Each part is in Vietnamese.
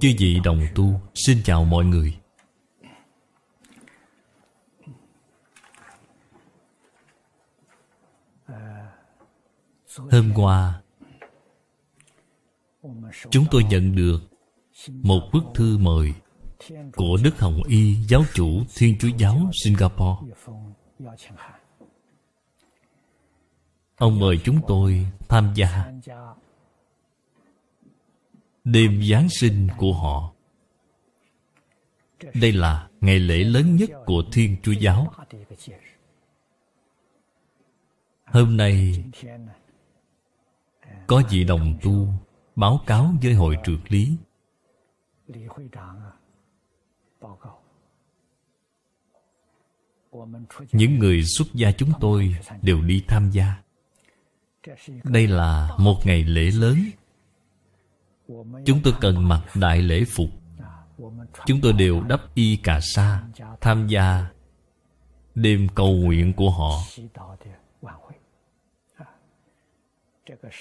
chư vị đồng tu xin chào mọi người hôm qua chúng tôi nhận được một bức thư mời của đức hồng y giáo chủ thiên chúa giáo singapore ông mời chúng tôi tham gia đêm Giáng sinh của họ. Đây là ngày lễ lớn nhất của Thiên Chúa Giáo. Hôm nay, có vị đồng tu báo cáo với hội trưởng lý. Những người xuất gia chúng tôi đều đi tham gia. Đây là một ngày lễ lớn Chúng tôi cần mặc đại lễ phục Chúng tôi đều đắp y cà sa Tham gia Đêm cầu nguyện của họ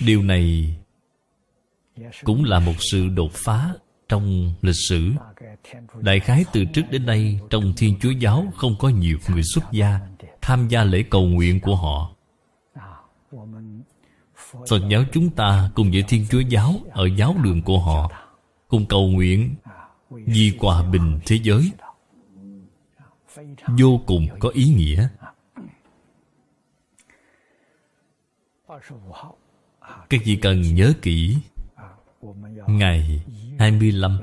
Điều này Cũng là một sự đột phá Trong lịch sử Đại khái từ trước đến nay Trong Thiên Chúa Giáo Không có nhiều người xuất gia Tham gia lễ cầu nguyện của họ Phật giáo chúng ta cùng với Thiên Chúa giáo Ở giáo đường của họ Cùng cầu nguyện Vì hòa bình thế giới Vô cùng có ý nghĩa Các vị cần nhớ kỹ Ngày 25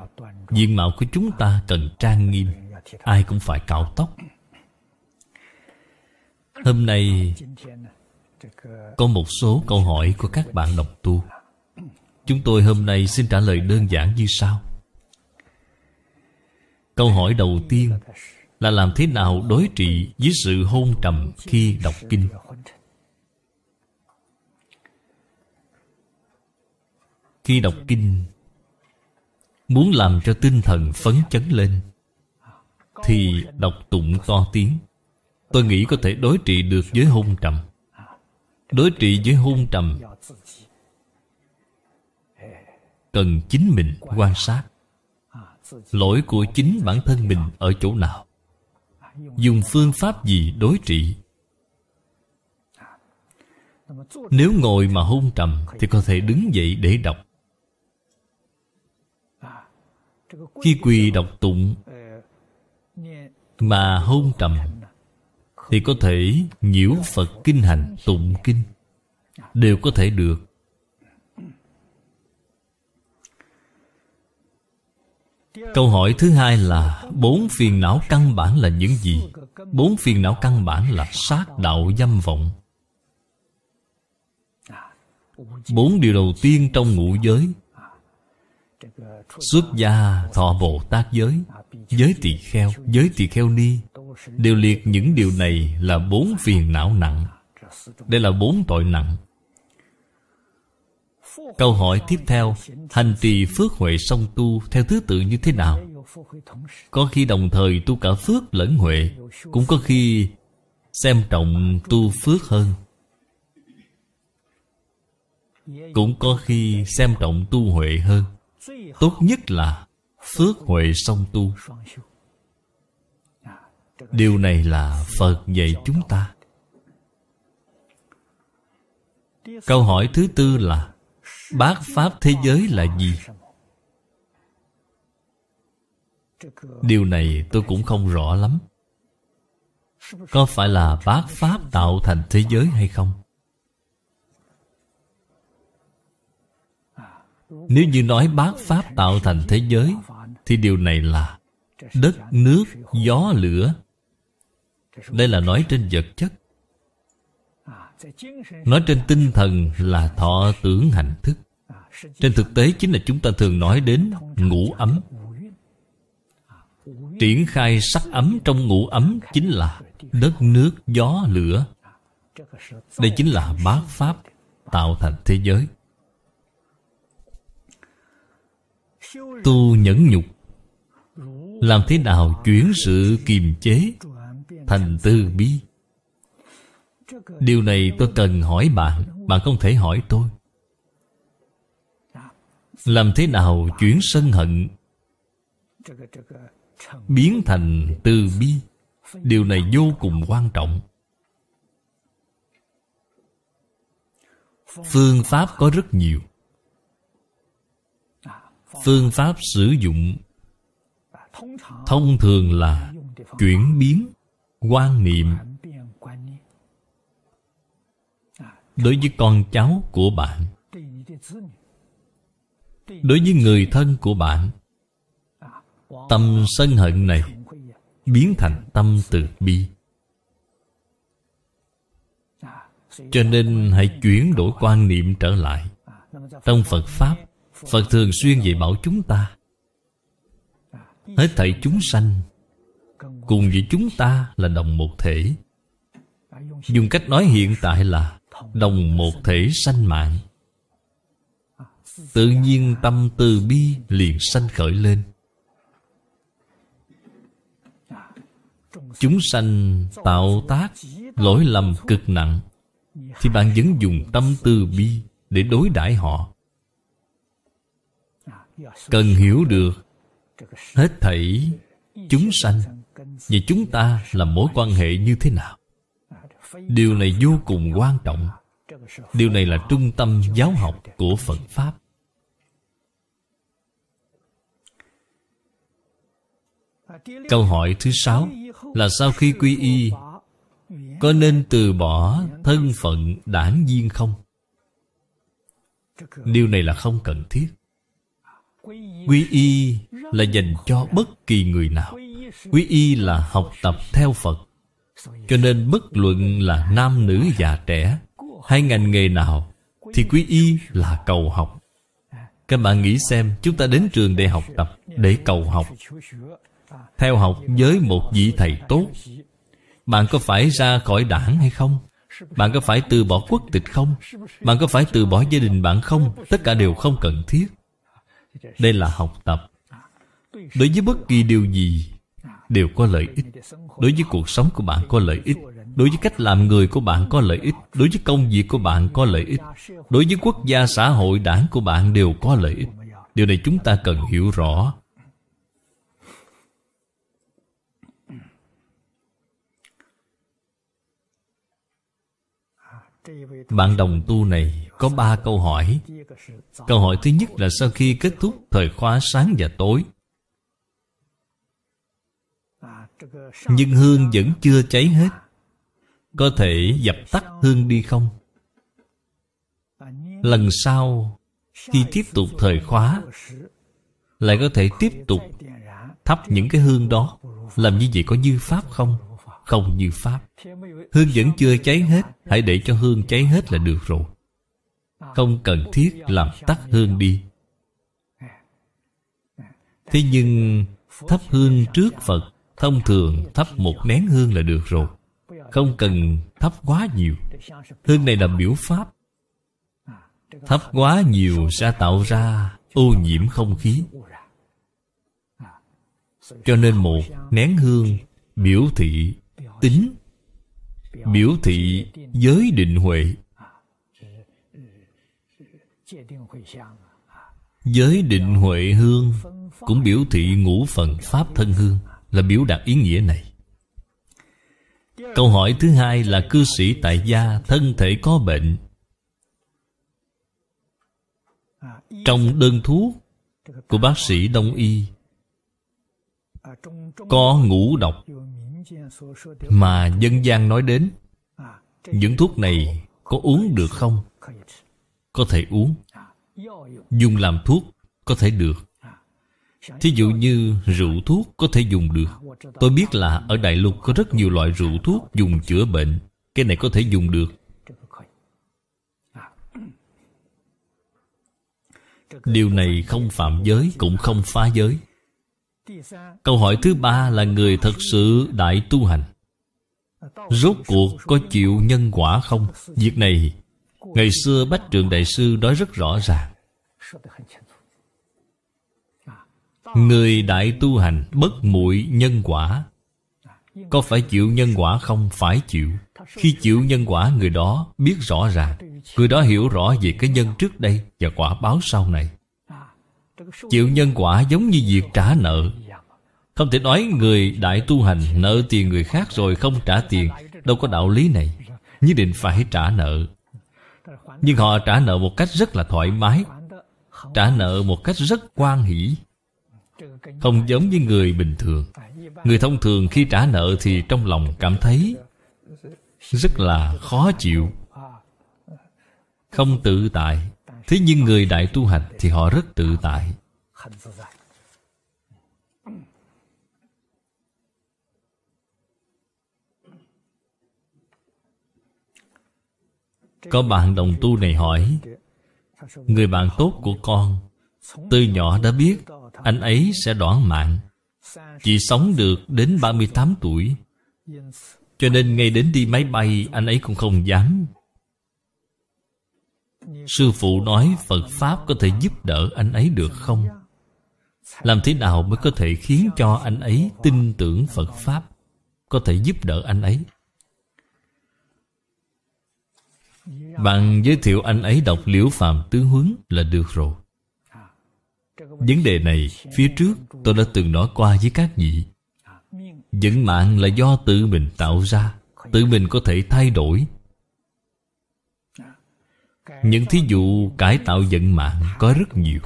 Diện mạo của chúng ta cần trang nghiêm Ai cũng phải cạo tóc Hôm nay Ờ, có một số câu hỏi của các bạn đọc tu Chúng tôi hôm nay xin trả lời đơn giản như sau Câu hỏi đầu tiên là làm thế nào đối trị với sự hôn trầm khi đọc kinh Khi đọc kinh Muốn làm cho tinh thần phấn chấn lên Thì đọc tụng to tiếng Tôi nghĩ có thể đối trị được với hôn trầm Đối trị với hôn trầm Cần chính mình quan sát Lỗi của chính bản thân mình ở chỗ nào Dùng phương pháp gì đối trị Nếu ngồi mà hôn trầm Thì có thể đứng dậy để đọc Khi quỳ đọc tụng Mà hôn trầm thì có thể nhiễu phật kinh hành tụng kinh đều có thể được câu hỏi thứ hai là bốn phiền não căn bản là những gì bốn phiền não căn bản là sát đạo dâm vọng bốn điều đầu tiên trong ngũ giới xuất gia thọ bồ tát giới giới tỳ kheo giới tỳ kheo ni đều liệt những điều này là bốn phiền não nặng đây là bốn tội nặng câu hỏi tiếp theo hành trì phước huệ song tu theo thứ tự như thế nào có khi đồng thời tu cả phước lẫn huệ cũng có khi xem trọng tu phước hơn cũng có khi xem trọng tu huệ hơn tốt nhất là phước huệ song tu điều này là phật dạy chúng ta câu hỏi thứ tư là bát pháp thế giới là gì điều này tôi cũng không rõ lắm có phải là bát pháp tạo thành thế giới hay không nếu như nói bát pháp tạo thành thế giới thì điều này là đất nước gió lửa đây là nói trên vật chất Nói trên tinh thần là thọ tưởng hạnh thức Trên thực tế chính là chúng ta thường nói đến ngủ ấm Triển khai sắc ấm trong ngủ ấm chính là đất nước, gió, lửa Đây chính là bát pháp tạo thành thế giới Tu nhẫn nhục Làm thế nào chuyển sự kiềm chế thành từ bi điều này tôi cần hỏi bạn bạn không thể hỏi tôi làm thế nào chuyển sân hận biến thành từ bi điều này vô cùng quan trọng phương pháp có rất nhiều phương pháp sử dụng thông thường là chuyển biến quan niệm đối với con cháu của bạn đối với người thân của bạn tâm sân hận này biến thành tâm từ bi cho nên hãy chuyển đổi quan niệm trở lại trong phật pháp phật thường xuyên dạy bảo chúng ta hết thảy chúng sanh cùng với chúng ta là đồng một thể dùng cách nói hiện tại là đồng một thể sanh mạng tự nhiên tâm từ bi liền sanh khởi lên chúng sanh tạo tác lỗi lầm cực nặng thì bạn vẫn dùng tâm từ bi để đối đãi họ cần hiểu được hết thảy chúng sanh và chúng ta làm mối quan hệ như thế nào điều này vô cùng quan trọng điều này là trung tâm giáo học của phật pháp câu hỏi thứ sáu là sau khi quy y có nên từ bỏ thân phận đảng viên không điều này là không cần thiết quy y là dành cho bất kỳ người nào Quý y là học tập theo Phật Cho nên bất luận là nam nữ già trẻ Hay ngành nghề nào Thì quý y là cầu học Các bạn nghĩ xem Chúng ta đến trường để học tập Để cầu học Theo học với một vị thầy tốt Bạn có phải ra khỏi đảng hay không? Bạn có phải từ bỏ quốc tịch không? Bạn có phải từ bỏ gia đình bạn không? Tất cả đều không cần thiết Đây là học tập Đối với bất kỳ điều gì đều có lợi ích đối với cuộc sống của bạn có lợi ích đối với cách làm người của bạn có lợi ích đối với công việc của bạn có lợi ích đối với quốc gia xã hội đảng của bạn đều có lợi ích điều này chúng ta cần hiểu rõ Bạn đồng tu này có ba câu hỏi Câu hỏi thứ nhất là sau khi kết thúc thời khóa sáng và tối nhưng hương vẫn chưa cháy hết có thể dập tắt hương đi không lần sau khi tiếp tục thời khóa lại có thể tiếp tục thắp những cái hương đó làm như vậy có như pháp không không như pháp hương vẫn chưa cháy hết hãy để cho hương cháy hết là được rồi không cần thiết làm tắt hương đi thế nhưng thắp hương trước phật Thông thường thắp một nén hương là được rồi Không cần thắp quá nhiều Hương này là biểu pháp Thắp quá nhiều sẽ tạo ra ô nhiễm không khí Cho nên một nén hương biểu thị tính Biểu thị giới định huệ Giới định huệ hương Cũng biểu thị ngũ phần pháp thân hương là biểu đạt ý nghĩa này Câu hỏi thứ hai là cư sĩ tại gia thân thể có bệnh Trong đơn thuốc của bác sĩ Đông Y Có ngũ độc mà dân gian nói đến Những thuốc này có uống được không? Có thể uống Dùng làm thuốc có thể được Thí dụ như rượu thuốc có thể dùng được Tôi biết là ở Đại Lục có rất nhiều loại rượu thuốc dùng chữa bệnh Cái này có thể dùng được Điều này không phạm giới cũng không phá giới Câu hỏi thứ ba là người thật sự đại tu hành Rốt cuộc có chịu nhân quả không? Việc này Ngày xưa Bách Trường Đại Sư nói rất rõ ràng Người đại tu hành bất muội nhân quả Có phải chịu nhân quả không? Phải chịu Khi chịu nhân quả người đó biết rõ ràng Người đó hiểu rõ về cái nhân trước đây Và quả báo sau này Chịu nhân quả giống như việc trả nợ Không thể nói người đại tu hành Nợ tiền người khác rồi không trả tiền Đâu có đạo lý này Nhất định phải trả nợ Nhưng họ trả nợ một cách rất là thoải mái Trả nợ một cách rất quan hỷ không giống với người bình thường Người thông thường khi trả nợ thì trong lòng cảm thấy Rất là khó chịu Không tự tại Thế nhưng người đại tu hành thì họ rất tự tại Có bạn đồng tu này hỏi Người bạn tốt của con Từ nhỏ đã biết anh ấy sẽ đoạn mạng Chỉ sống được đến 38 tuổi Cho nên ngay đến đi máy bay anh ấy cũng không dám Sư phụ nói Phật Pháp có thể giúp đỡ anh ấy được không? Làm thế nào mới có thể khiến cho anh ấy tin tưởng Phật Pháp Có thể giúp đỡ anh ấy Bạn giới thiệu anh ấy đọc Liễu Phạm Tứ Huấn là được rồi Vấn đề này phía trước tôi đã từng nói qua với các vị Vận mạng là do tự mình tạo ra Tự mình có thể thay đổi Những thí dụ cải tạo vận mạng có rất nhiều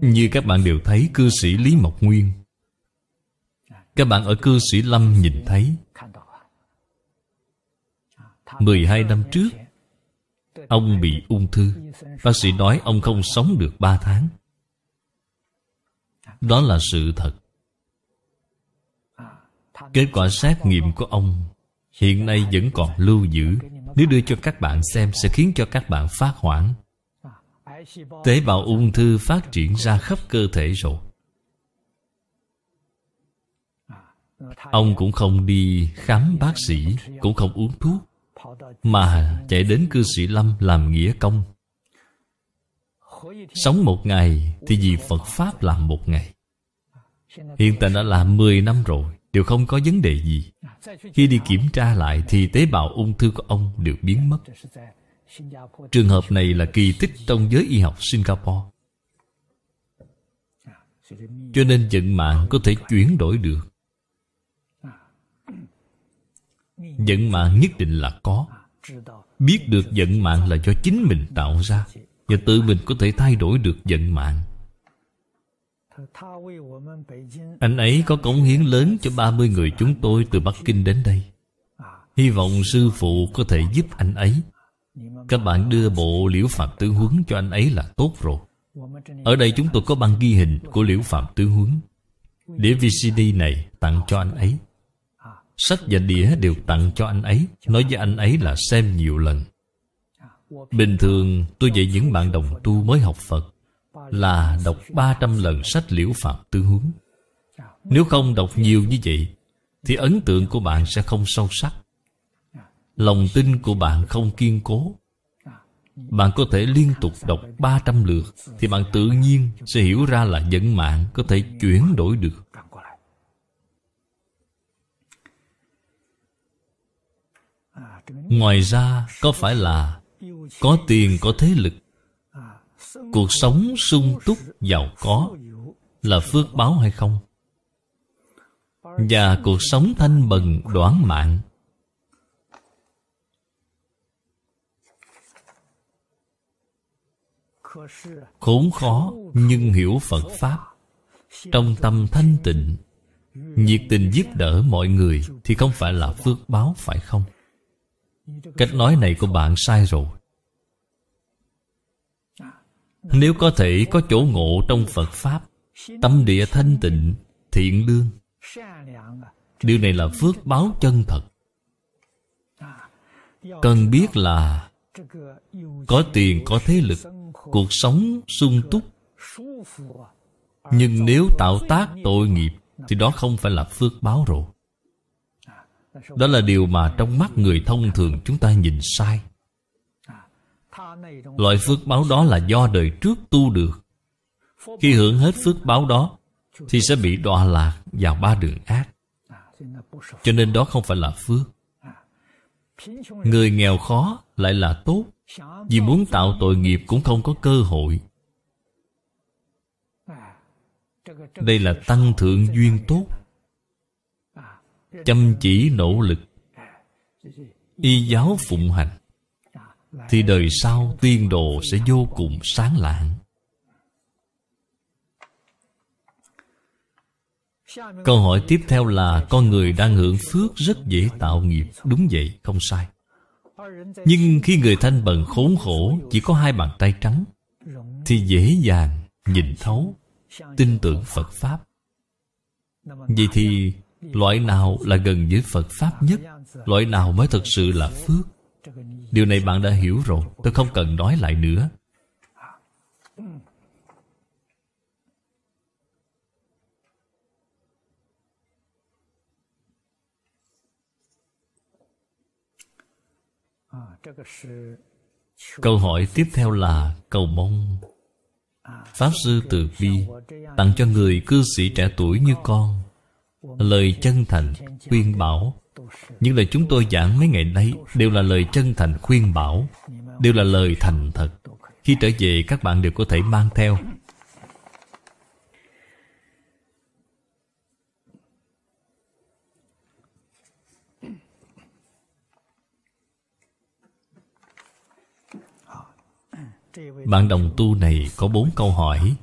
Như các bạn đều thấy cư sĩ Lý Mộc Nguyên Các bạn ở cư sĩ Lâm nhìn thấy 12 năm trước Ông bị ung thư Bác sĩ nói ông không sống được ba tháng Đó là sự thật Kết quả xét nghiệm của ông Hiện nay vẫn còn lưu giữ Nếu đưa cho các bạn xem Sẽ khiến cho các bạn phát hoảng Tế bào ung thư phát triển ra khắp cơ thể rồi Ông cũng không đi khám bác sĩ Cũng không uống thuốc mà chạy đến cư sĩ lâm làm nghĩa công sống một ngày thì vì phật pháp làm một ngày hiện tại đã làm 10 năm rồi đều không có vấn đề gì khi đi kiểm tra lại thì tế bào ung thư của ông đều biến mất trường hợp này là kỳ tích trong giới y học singapore cho nên vận mạng có thể chuyển đổi được Vận mạng nhất định là có biết được vận mạng là do chính mình tạo ra và tự mình có thể thay đổi được vận mạng anh ấy có cống hiến lớn cho 30 người chúng tôi từ Bắc Kinh đến đây Hy vọng sư phụ có thể giúp anh ấy Các bạn đưa bộ liễu phạm tứ huấn cho anh ấy là tốt rồi Ở đây chúng tôi có băng ghi hình của liễu phạm tứ huấn Để VCD này tặng cho anh ấy Sách và đĩa đều tặng cho anh ấy Nói với anh ấy là xem nhiều lần Bình thường tôi dạy những bạn đồng tu mới học Phật Là đọc 300 lần sách liễu phạm tư huấn Nếu không đọc nhiều như vậy Thì ấn tượng của bạn sẽ không sâu sắc Lòng tin của bạn không kiên cố Bạn có thể liên tục đọc 300 lượt Thì bạn tự nhiên sẽ hiểu ra là vận mạng Có thể chuyển đổi được ngoài ra có phải là có tiền có thế lực cuộc sống sung túc giàu có là phước báo hay không và cuộc sống thanh bần đoán mạng khốn khó nhưng hiểu phật pháp trong tâm thanh tịnh nhiệt tình giúp đỡ mọi người thì không phải là phước báo phải không cách nói này của bạn sai rồi nếu có thể có chỗ ngộ trong phật pháp tâm địa thanh tịnh thiện lương điều này là phước báo chân thật cần biết là có tiền có thế lực cuộc sống sung túc nhưng nếu tạo tác tội nghiệp thì đó không phải là phước báo rồi đó là điều mà trong mắt người thông thường chúng ta nhìn sai loại phước báo đó là do đời trước tu được khi hưởng hết phước báo đó thì sẽ bị đọa lạc vào ba đường ác cho nên đó không phải là phước người nghèo khó lại là tốt vì muốn tạo tội nghiệp cũng không có cơ hội đây là tăng thượng duyên tốt chăm chỉ nỗ lực y giáo phụng hành thì đời sau tiên đồ sẽ vô cùng sáng lạng câu hỏi tiếp theo là con người đang hưởng phước rất dễ tạo nghiệp đúng vậy không sai nhưng khi người thanh bần khốn khổ chỉ có hai bàn tay trắng thì dễ dàng nhìn thấu tin tưởng phật pháp vậy thì Loại nào là gần với Phật Pháp nhất Loại nào mới thực sự là phước Điều này bạn đã hiểu rồi Tôi không cần nói lại nữa Câu hỏi tiếp theo là cầu mong Pháp Sư Từ Bi Tặng cho người cư sĩ trẻ tuổi như con lời chân thành khuyên bảo những lời chúng tôi giảng mấy ngày nay đều là lời chân thành khuyên bảo đều là lời thành thật khi trở về các bạn đều có thể mang theo Bạn đồng tu này có bốn câu hỏi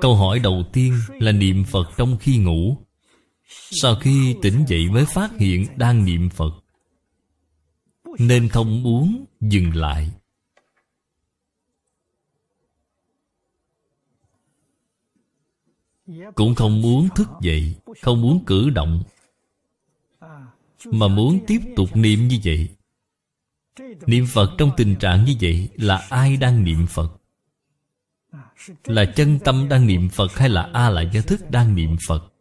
Câu hỏi đầu tiên là niệm Phật trong khi ngủ Sau khi tỉnh dậy mới phát hiện đang niệm Phật Nên không muốn dừng lại Cũng không muốn thức dậy Không muốn cử động Mà muốn tiếp tục niệm như vậy Niệm Phật trong tình trạng như vậy Là ai đang niệm Phật là chân tâm đang niệm phật hay là a la giá thức đang niệm phật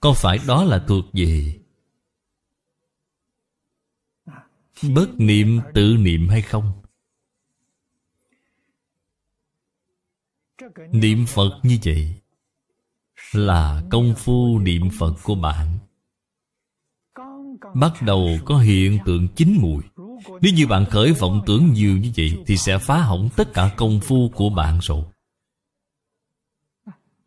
có phải đó là thuộc về bất niệm tự niệm hay không niệm phật như vậy là công phu niệm phật của bạn bắt đầu có hiện tượng chín mùi nếu như bạn khởi vọng tưởng nhiều như vậy Thì sẽ phá hỏng tất cả công phu của bạn rồi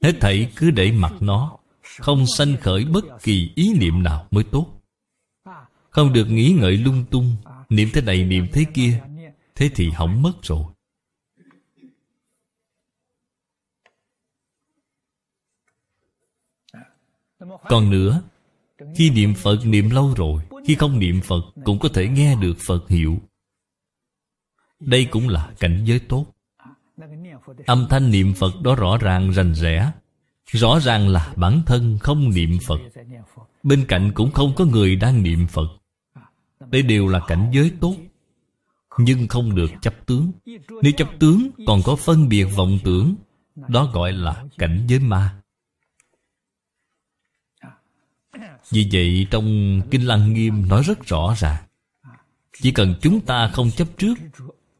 Hết thảy cứ để mặc nó Không sanh khởi bất kỳ ý niệm nào mới tốt Không được nghĩ ngợi lung tung Niệm thế này niệm thế kia Thế thì hỏng mất rồi Còn nữa Khi niệm Phật niệm lâu rồi khi không niệm Phật Cũng có thể nghe được Phật hiệu Đây cũng là cảnh giới tốt Âm thanh niệm Phật đó rõ ràng rành rẽ Rõ ràng là bản thân không niệm Phật Bên cạnh cũng không có người đang niệm Phật Đây đều là cảnh giới tốt Nhưng không được chấp tướng Nếu chấp tướng còn có phân biệt vọng tưởng Đó gọi là cảnh giới ma Vì vậy trong Kinh Lăng Nghiêm nói rất rõ ràng Chỉ cần chúng ta không chấp trước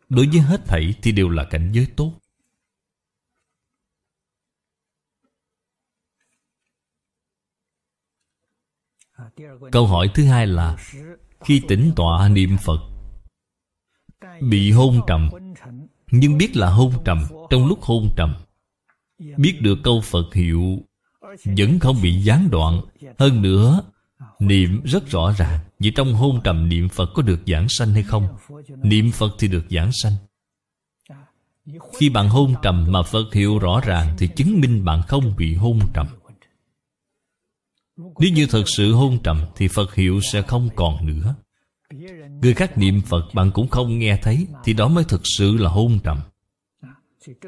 Đối với hết thảy thì đều là cảnh giới tốt Câu hỏi thứ hai là Khi tỉnh tọa niệm Phật Bị hôn trầm Nhưng biết là hôn trầm Trong lúc hôn trầm Biết được câu Phật hiệu vẫn không bị gián đoạn hơn nữa niệm rất rõ ràng vì trong hôn trầm niệm phật có được giảng sanh hay không niệm phật thì được giảng sanh khi bạn hôn trầm mà phật hiểu rõ ràng thì chứng minh bạn không bị hôn trầm nếu như thật sự hôn trầm thì phật hiệu sẽ không còn nữa người khác niệm phật bạn cũng không nghe thấy thì đó mới thực sự là hôn trầm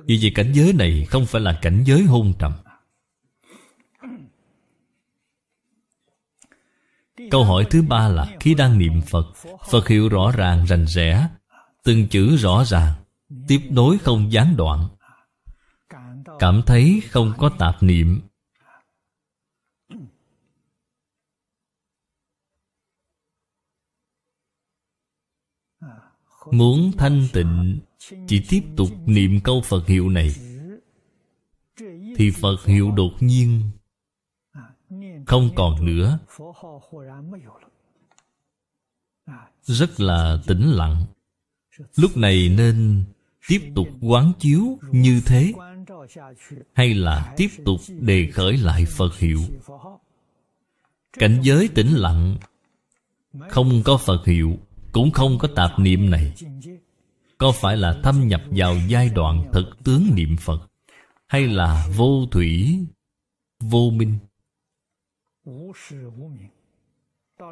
vì vậy cảnh giới này không phải là cảnh giới hôn trầm Câu hỏi thứ ba là khi đang niệm Phật Phật hiệu rõ ràng rành rẽ Từng chữ rõ ràng Tiếp nối không gián đoạn Cảm thấy không có tạp niệm Muốn thanh tịnh Chỉ tiếp tục niệm câu Phật hiệu này Thì Phật hiệu đột nhiên không còn nữa rất là tĩnh lặng lúc này nên tiếp tục quán chiếu như thế hay là tiếp tục đề khởi lại phật hiệu cảnh giới tĩnh lặng không có phật hiệu cũng không có tạp niệm này có phải là thâm nhập vào giai đoạn thực tướng niệm phật hay là vô thủy vô minh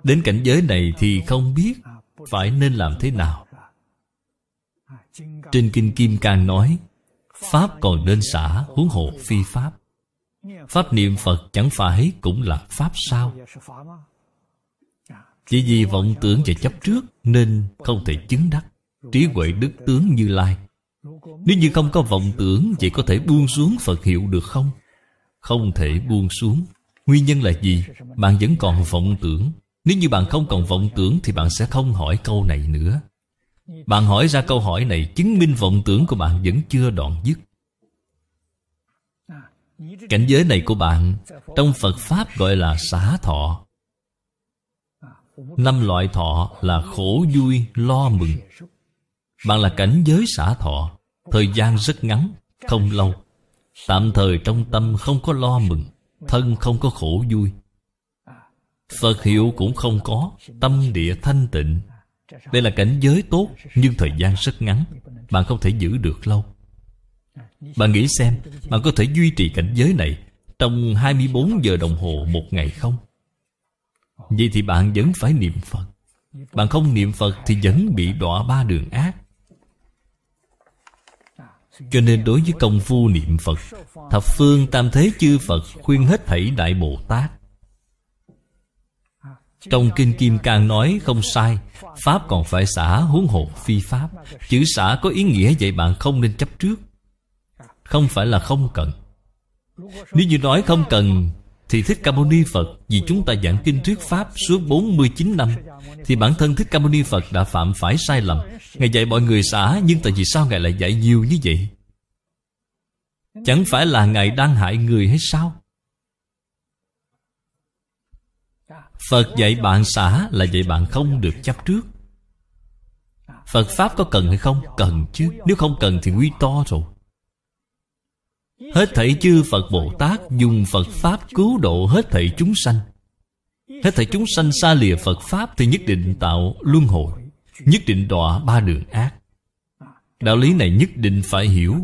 đến cảnh giới này thì không biết phải nên làm thế nào trên kinh kim cang nói pháp còn nên xả huống hộ phi pháp pháp niệm phật chẳng phải cũng là pháp sao chỉ vì vọng tưởng và chấp trước nên không thể chứng đắc trí huệ đức tướng như lai nếu như không có vọng tưởng vậy có thể buông xuống phật hiệu được không không thể buông xuống Nguyên nhân là gì? Bạn vẫn còn vọng tưởng Nếu như bạn không còn vọng tưởng Thì bạn sẽ không hỏi câu này nữa Bạn hỏi ra câu hỏi này Chứng minh vọng tưởng của bạn vẫn chưa đoạn dứt Cảnh giới này của bạn Trong Phật Pháp gọi là xá thọ Năm loại thọ là khổ vui lo mừng Bạn là cảnh giới xả thọ Thời gian rất ngắn, không lâu Tạm thời trong tâm không có lo mừng thân không có khổ vui phật hiệu cũng không có tâm địa thanh tịnh đây là cảnh giới tốt nhưng thời gian rất ngắn bạn không thể giữ được lâu bạn nghĩ xem bạn có thể duy trì cảnh giới này trong 24 giờ đồng hồ một ngày không vậy thì bạn vẫn phải niệm phật bạn không niệm phật thì vẫn bị đọa ba đường ác cho nên đối với công phu niệm Phật Thập phương tam thế chư Phật Khuyên hết thảy Đại Bồ Tát Trong Kinh Kim Cang nói không sai Pháp còn phải xả huống hộ phi Pháp Chữ xả có ý nghĩa vậy bạn không nên chấp trước Không phải là không cần Nếu như nói không cần thì Thích Ca Mâu Ni Phật Vì chúng ta giảng kinh thuyết Pháp suốt 49 năm Thì bản thân Thích Ca Mâu Ni Phật đã phạm phải sai lầm Ngài dạy mọi người xả Nhưng tại vì sao Ngài lại dạy nhiều như vậy Chẳng phải là Ngài đang hại người hay sao Phật dạy bạn xả là dạy bạn không được chấp trước Phật Pháp có cần hay không? Cần chứ Nếu không cần thì nguy to rồi Hết thảy chư Phật Bồ Tát Dùng Phật Pháp cứu độ hết thảy chúng sanh Hết thảy chúng sanh xa lìa Phật Pháp Thì nhất định tạo luân hồi Nhất định đọa ba đường ác Đạo lý này nhất định phải hiểu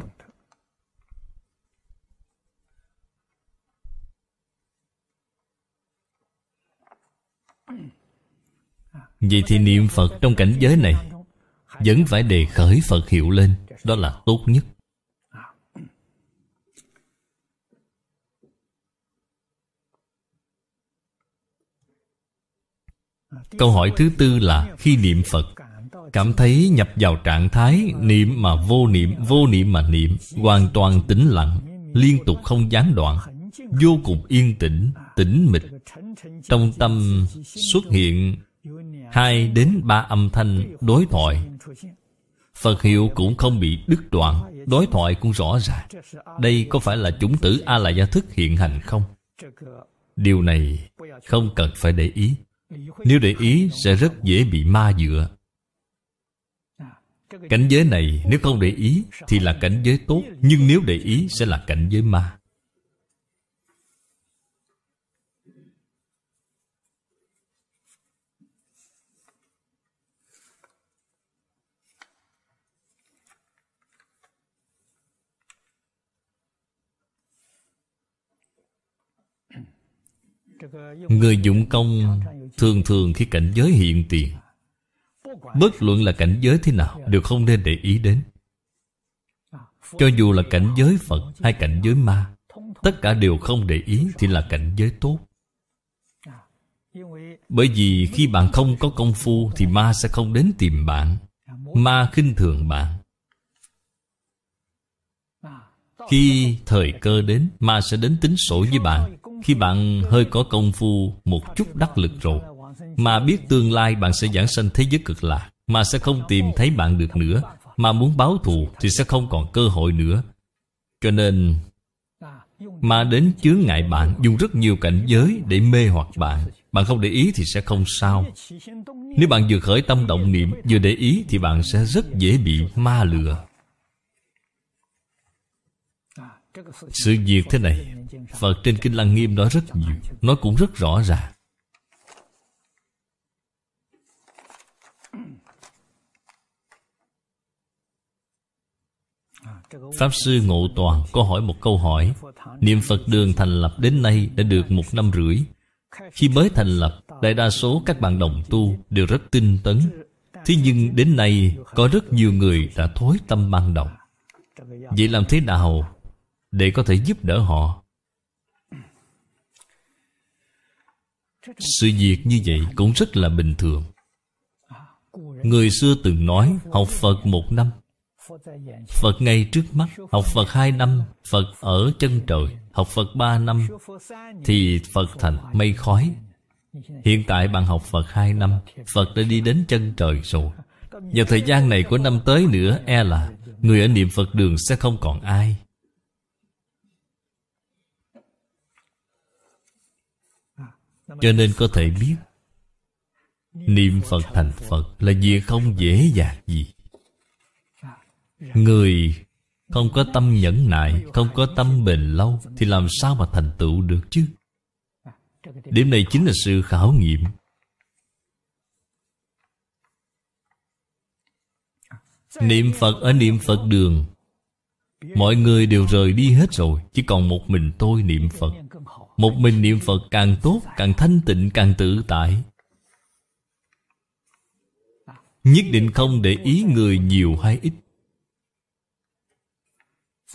Vậy thì niệm Phật trong cảnh giới này Vẫn phải đề khởi Phật hiệu lên Đó là tốt nhất câu hỏi thứ tư là khi niệm phật cảm thấy nhập vào trạng thái niệm mà vô niệm vô niệm mà niệm hoàn toàn tĩnh lặng liên tục không gián đoạn vô cùng yên tĩnh tĩnh mịch trong tâm xuất hiện hai đến ba âm thanh đối thoại phật hiệu cũng không bị đứt đoạn đối thoại cũng rõ ràng đây có phải là chúng tử a la gia thức hiện hành không điều này không cần phải để ý nếu để ý sẽ rất dễ bị ma dựa Cảnh giới này nếu không để ý Thì là cảnh giới tốt Nhưng nếu để ý sẽ là cảnh giới ma Người dụng công Thường thường khi cảnh giới hiện tiền Bất luận là cảnh giới thế nào Đều không nên để ý đến Cho dù là cảnh giới Phật Hay cảnh giới ma Tất cả đều không để ý Thì là cảnh giới tốt Bởi vì khi bạn không có công phu Thì ma sẽ không đến tìm bạn Ma khinh thường bạn Khi thời cơ đến Ma sẽ đến tính sổ với bạn khi bạn hơi có công phu một chút đắc lực rồi Mà biết tương lai bạn sẽ giảng sanh thế giới cực lạc Mà sẽ không tìm thấy bạn được nữa Mà muốn báo thù thì sẽ không còn cơ hội nữa Cho nên Mà đến chướng ngại bạn Dùng rất nhiều cảnh giới để mê hoặc bạn Bạn không để ý thì sẽ không sao Nếu bạn vừa khởi tâm động niệm Vừa để ý thì bạn sẽ rất dễ bị ma lừa sự việc thế này Phật trên Kinh Lăng Nghiêm nói rất nhiều Nó cũng rất rõ ràng Pháp Sư Ngộ Toàn có hỏi một câu hỏi Niệm Phật đường thành lập đến nay đã được một năm rưỡi Khi mới thành lập, đại đa số các bạn đồng tu đều rất tinh tấn Thế nhưng đến nay có rất nhiều người đã thối tâm ban đầu Vậy làm thế nào để có thể giúp đỡ họ sự việc như vậy cũng rất là bình thường người xưa từng nói học phật một năm phật ngay trước mắt học phật hai năm phật ở chân trời học phật ba năm thì phật thành mây khói hiện tại bạn học phật hai năm phật đã đi đến chân trời rồi và thời gian này của năm tới nữa e là người ở niệm phật đường sẽ không còn ai cho nên có thể biết niệm phật thành phật là việc không dễ dàng gì người không có tâm nhẫn nại không có tâm bền lâu thì làm sao mà thành tựu được chứ điểm này chính là sự khảo nghiệm niệm phật ở niệm phật đường mọi người đều rời đi hết rồi chỉ còn một mình tôi niệm phật một mình niệm Phật càng tốt Càng thanh tịnh càng tự tại Nhất định không để ý người nhiều hay ít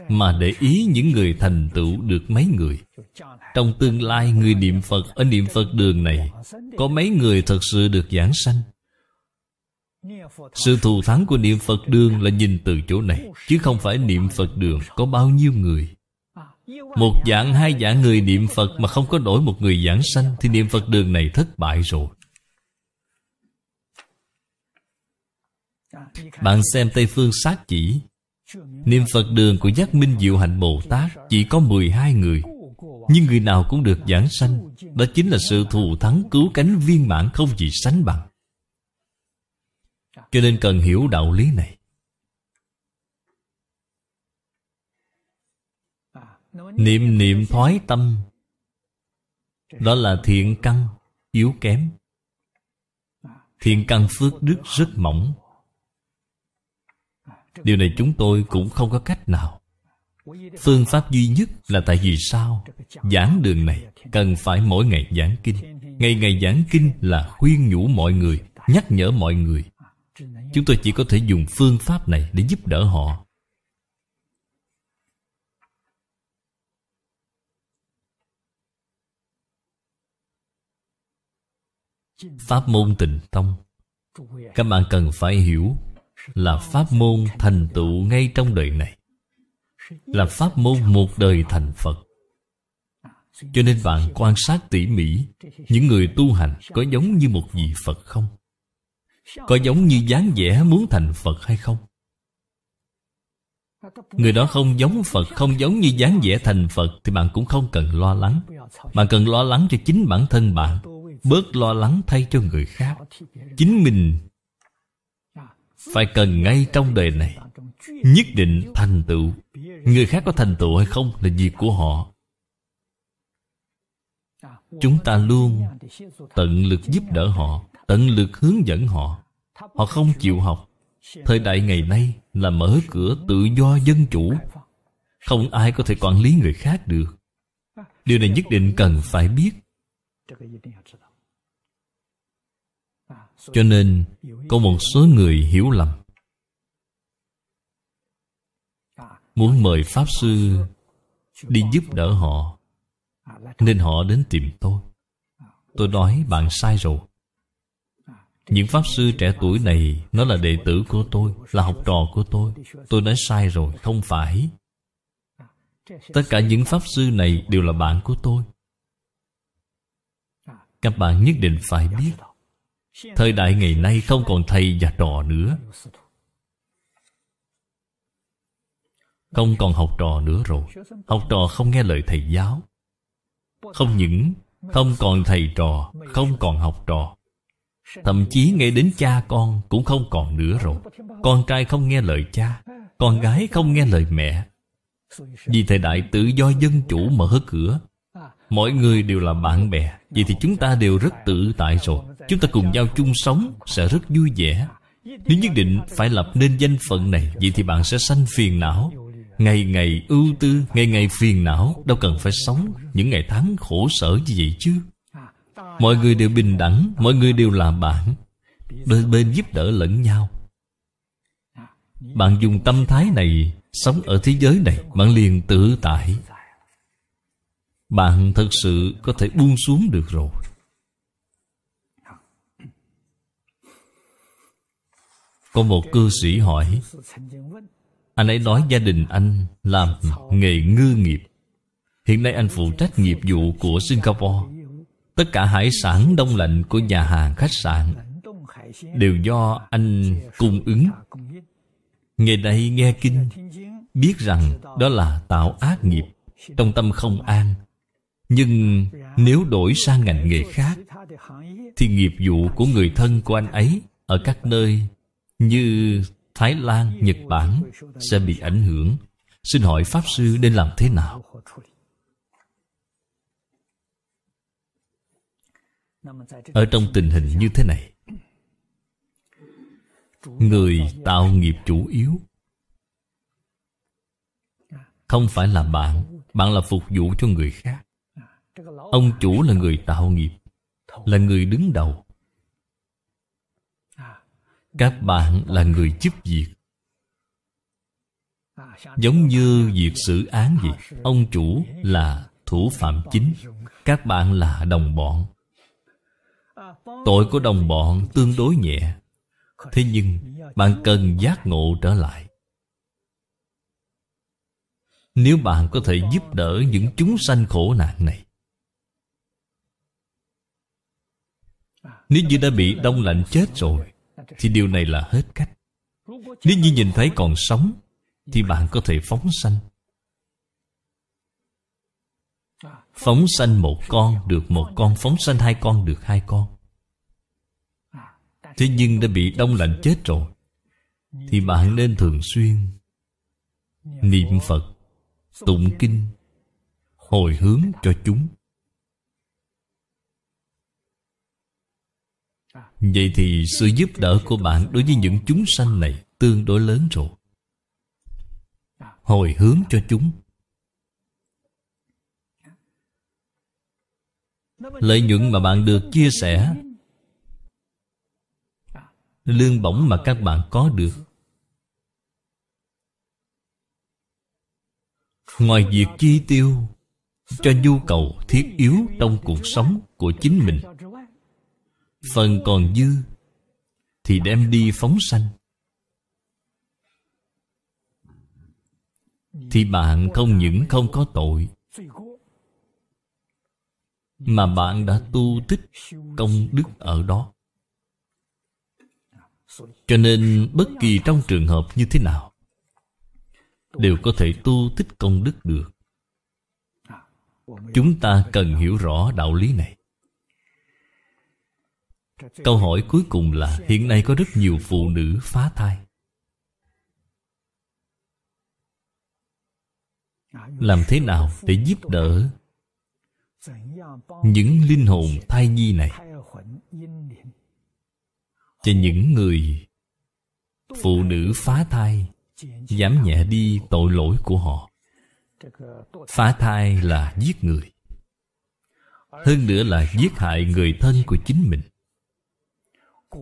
Mà để ý những người thành tựu được mấy người Trong tương lai người niệm Phật Ở niệm Phật đường này Có mấy người thật sự được giảng sanh sự thù thắng của niệm Phật đường là nhìn từ chỗ này Chứ không phải niệm Phật đường có bao nhiêu người một dạng hai dạng người niệm Phật Mà không có đổi một người giảng sanh Thì niệm Phật đường này thất bại rồi Bạn xem Tây Phương Sát Chỉ Niệm Phật đường của Giác Minh Diệu Hạnh Bồ Tát Chỉ có 12 người Nhưng người nào cũng được giảng sanh Đó chính là sự thù thắng cứu cánh viên mãn không gì sánh bằng Cho nên cần hiểu đạo lý này niệm niệm thoái tâm đó là thiện căn yếu kém thiện căn phước đức rất mỏng điều này chúng tôi cũng không có cách nào phương pháp duy nhất là tại vì sao giảng đường này cần phải mỗi ngày giảng kinh ngày ngày giảng kinh là khuyên nhủ mọi người nhắc nhở mọi người chúng tôi chỉ có thể dùng phương pháp này để giúp đỡ họ Pháp môn tịnh tông Các bạn cần phải hiểu Là pháp môn thành tựu ngay trong đời này Là pháp môn một đời thành Phật Cho nên bạn quan sát tỉ mỉ Những người tu hành có giống như một vị Phật không? Có giống như dáng vẻ muốn thành Phật hay không? Người đó không giống Phật Không giống như dáng vẻ thành Phật Thì bạn cũng không cần lo lắng Bạn cần lo lắng cho chính bản thân bạn bớt lo lắng thay cho người khác chính mình phải cần ngay trong đời này nhất định thành tựu người khác có thành tựu hay không là việc của họ chúng ta luôn tận lực giúp đỡ họ tận lực hướng dẫn họ họ không chịu học thời đại ngày nay là mở cửa tự do dân chủ không ai có thể quản lý người khác được điều này nhất định cần phải biết cho nên có một số người hiểu lầm muốn mời pháp sư đi giúp đỡ họ nên họ đến tìm tôi tôi nói bạn sai rồi những pháp sư trẻ tuổi này nó là đệ tử của tôi là học trò của tôi tôi nói sai rồi không phải tất cả những pháp sư này đều là bạn của tôi các bạn nhất định phải biết Thời đại ngày nay không còn thầy và trò nữa Không còn học trò nữa rồi Học trò không nghe lời thầy giáo Không những không còn thầy trò Không còn học trò Thậm chí nghe đến cha con cũng không còn nữa rồi Con trai không nghe lời cha Con gái không nghe lời mẹ Vì thời đại tự do dân chủ mở cửa Mọi người đều là bạn bè Vậy thì chúng ta đều rất tự tại rồi Chúng ta cùng nhau chung sống Sẽ rất vui vẻ Nếu nhất định phải lập nên danh phận này Vậy thì bạn sẽ sanh phiền não Ngày ngày ưu tư Ngày ngày phiền não Đâu cần phải sống những ngày tháng khổ sở như vậy chứ Mọi người đều bình đẳng Mọi người đều là bạn Đôi bên giúp đỡ lẫn nhau Bạn dùng tâm thái này Sống ở thế giới này Bạn liền tự tại Bạn thật sự có thể buông xuống được rồi Có một cư sĩ hỏi Anh ấy nói gia đình anh làm nghề ngư nghiệp Hiện nay anh phụ trách nghiệp vụ của Singapore Tất cả hải sản đông lạnh của nhà hàng khách sạn Đều do anh cung ứng Ngày nay nghe kinh Biết rằng đó là tạo ác nghiệp Trong tâm không an Nhưng nếu đổi sang ngành nghề khác Thì nghiệp vụ của người thân của anh ấy Ở các nơi như Thái Lan, Nhật Bản sẽ bị ảnh hưởng. Xin hỏi Pháp Sư nên làm thế nào? Ở trong tình hình như thế này Người tạo nghiệp chủ yếu Không phải là bạn Bạn là phục vụ cho người khác Ông chủ là người tạo nghiệp Là người đứng đầu các bạn là người giúp việc giống như việc xử án vậy ông chủ là thủ phạm chính các bạn là đồng bọn tội của đồng bọn tương đối nhẹ thế nhưng bạn cần giác ngộ trở lại nếu bạn có thể giúp đỡ những chúng sanh khổ nạn này nếu như đã bị đông lạnh chết rồi thì điều này là hết cách nếu như nhìn thấy còn sống thì bạn có thể phóng sanh phóng sanh một con được một con phóng sanh hai con được hai con thế nhưng đã bị đông lạnh chết rồi thì bạn nên thường xuyên niệm phật tụng kinh hồi hướng cho chúng Vậy thì sự giúp đỡ của bạn đối với những chúng sanh này tương đối lớn rồi Hồi hướng cho chúng Lợi nhuận mà bạn được chia sẻ Lương bổng mà các bạn có được Ngoài việc chi tiêu Cho nhu cầu thiết yếu trong cuộc sống của chính mình phần còn dư thì đem đi phóng sanh thì bạn không những không có tội mà bạn đã tu tích công đức ở đó cho nên bất kỳ trong trường hợp như thế nào đều có thể tu tích công đức được chúng ta cần hiểu rõ đạo lý này câu hỏi cuối cùng là hiện nay có rất nhiều phụ nữ phá thai làm thế nào để giúp đỡ những linh hồn thai nhi này cho những người phụ nữ phá thai giảm nhẹ đi tội lỗi của họ phá thai là giết người hơn nữa là giết hại người thân của chính mình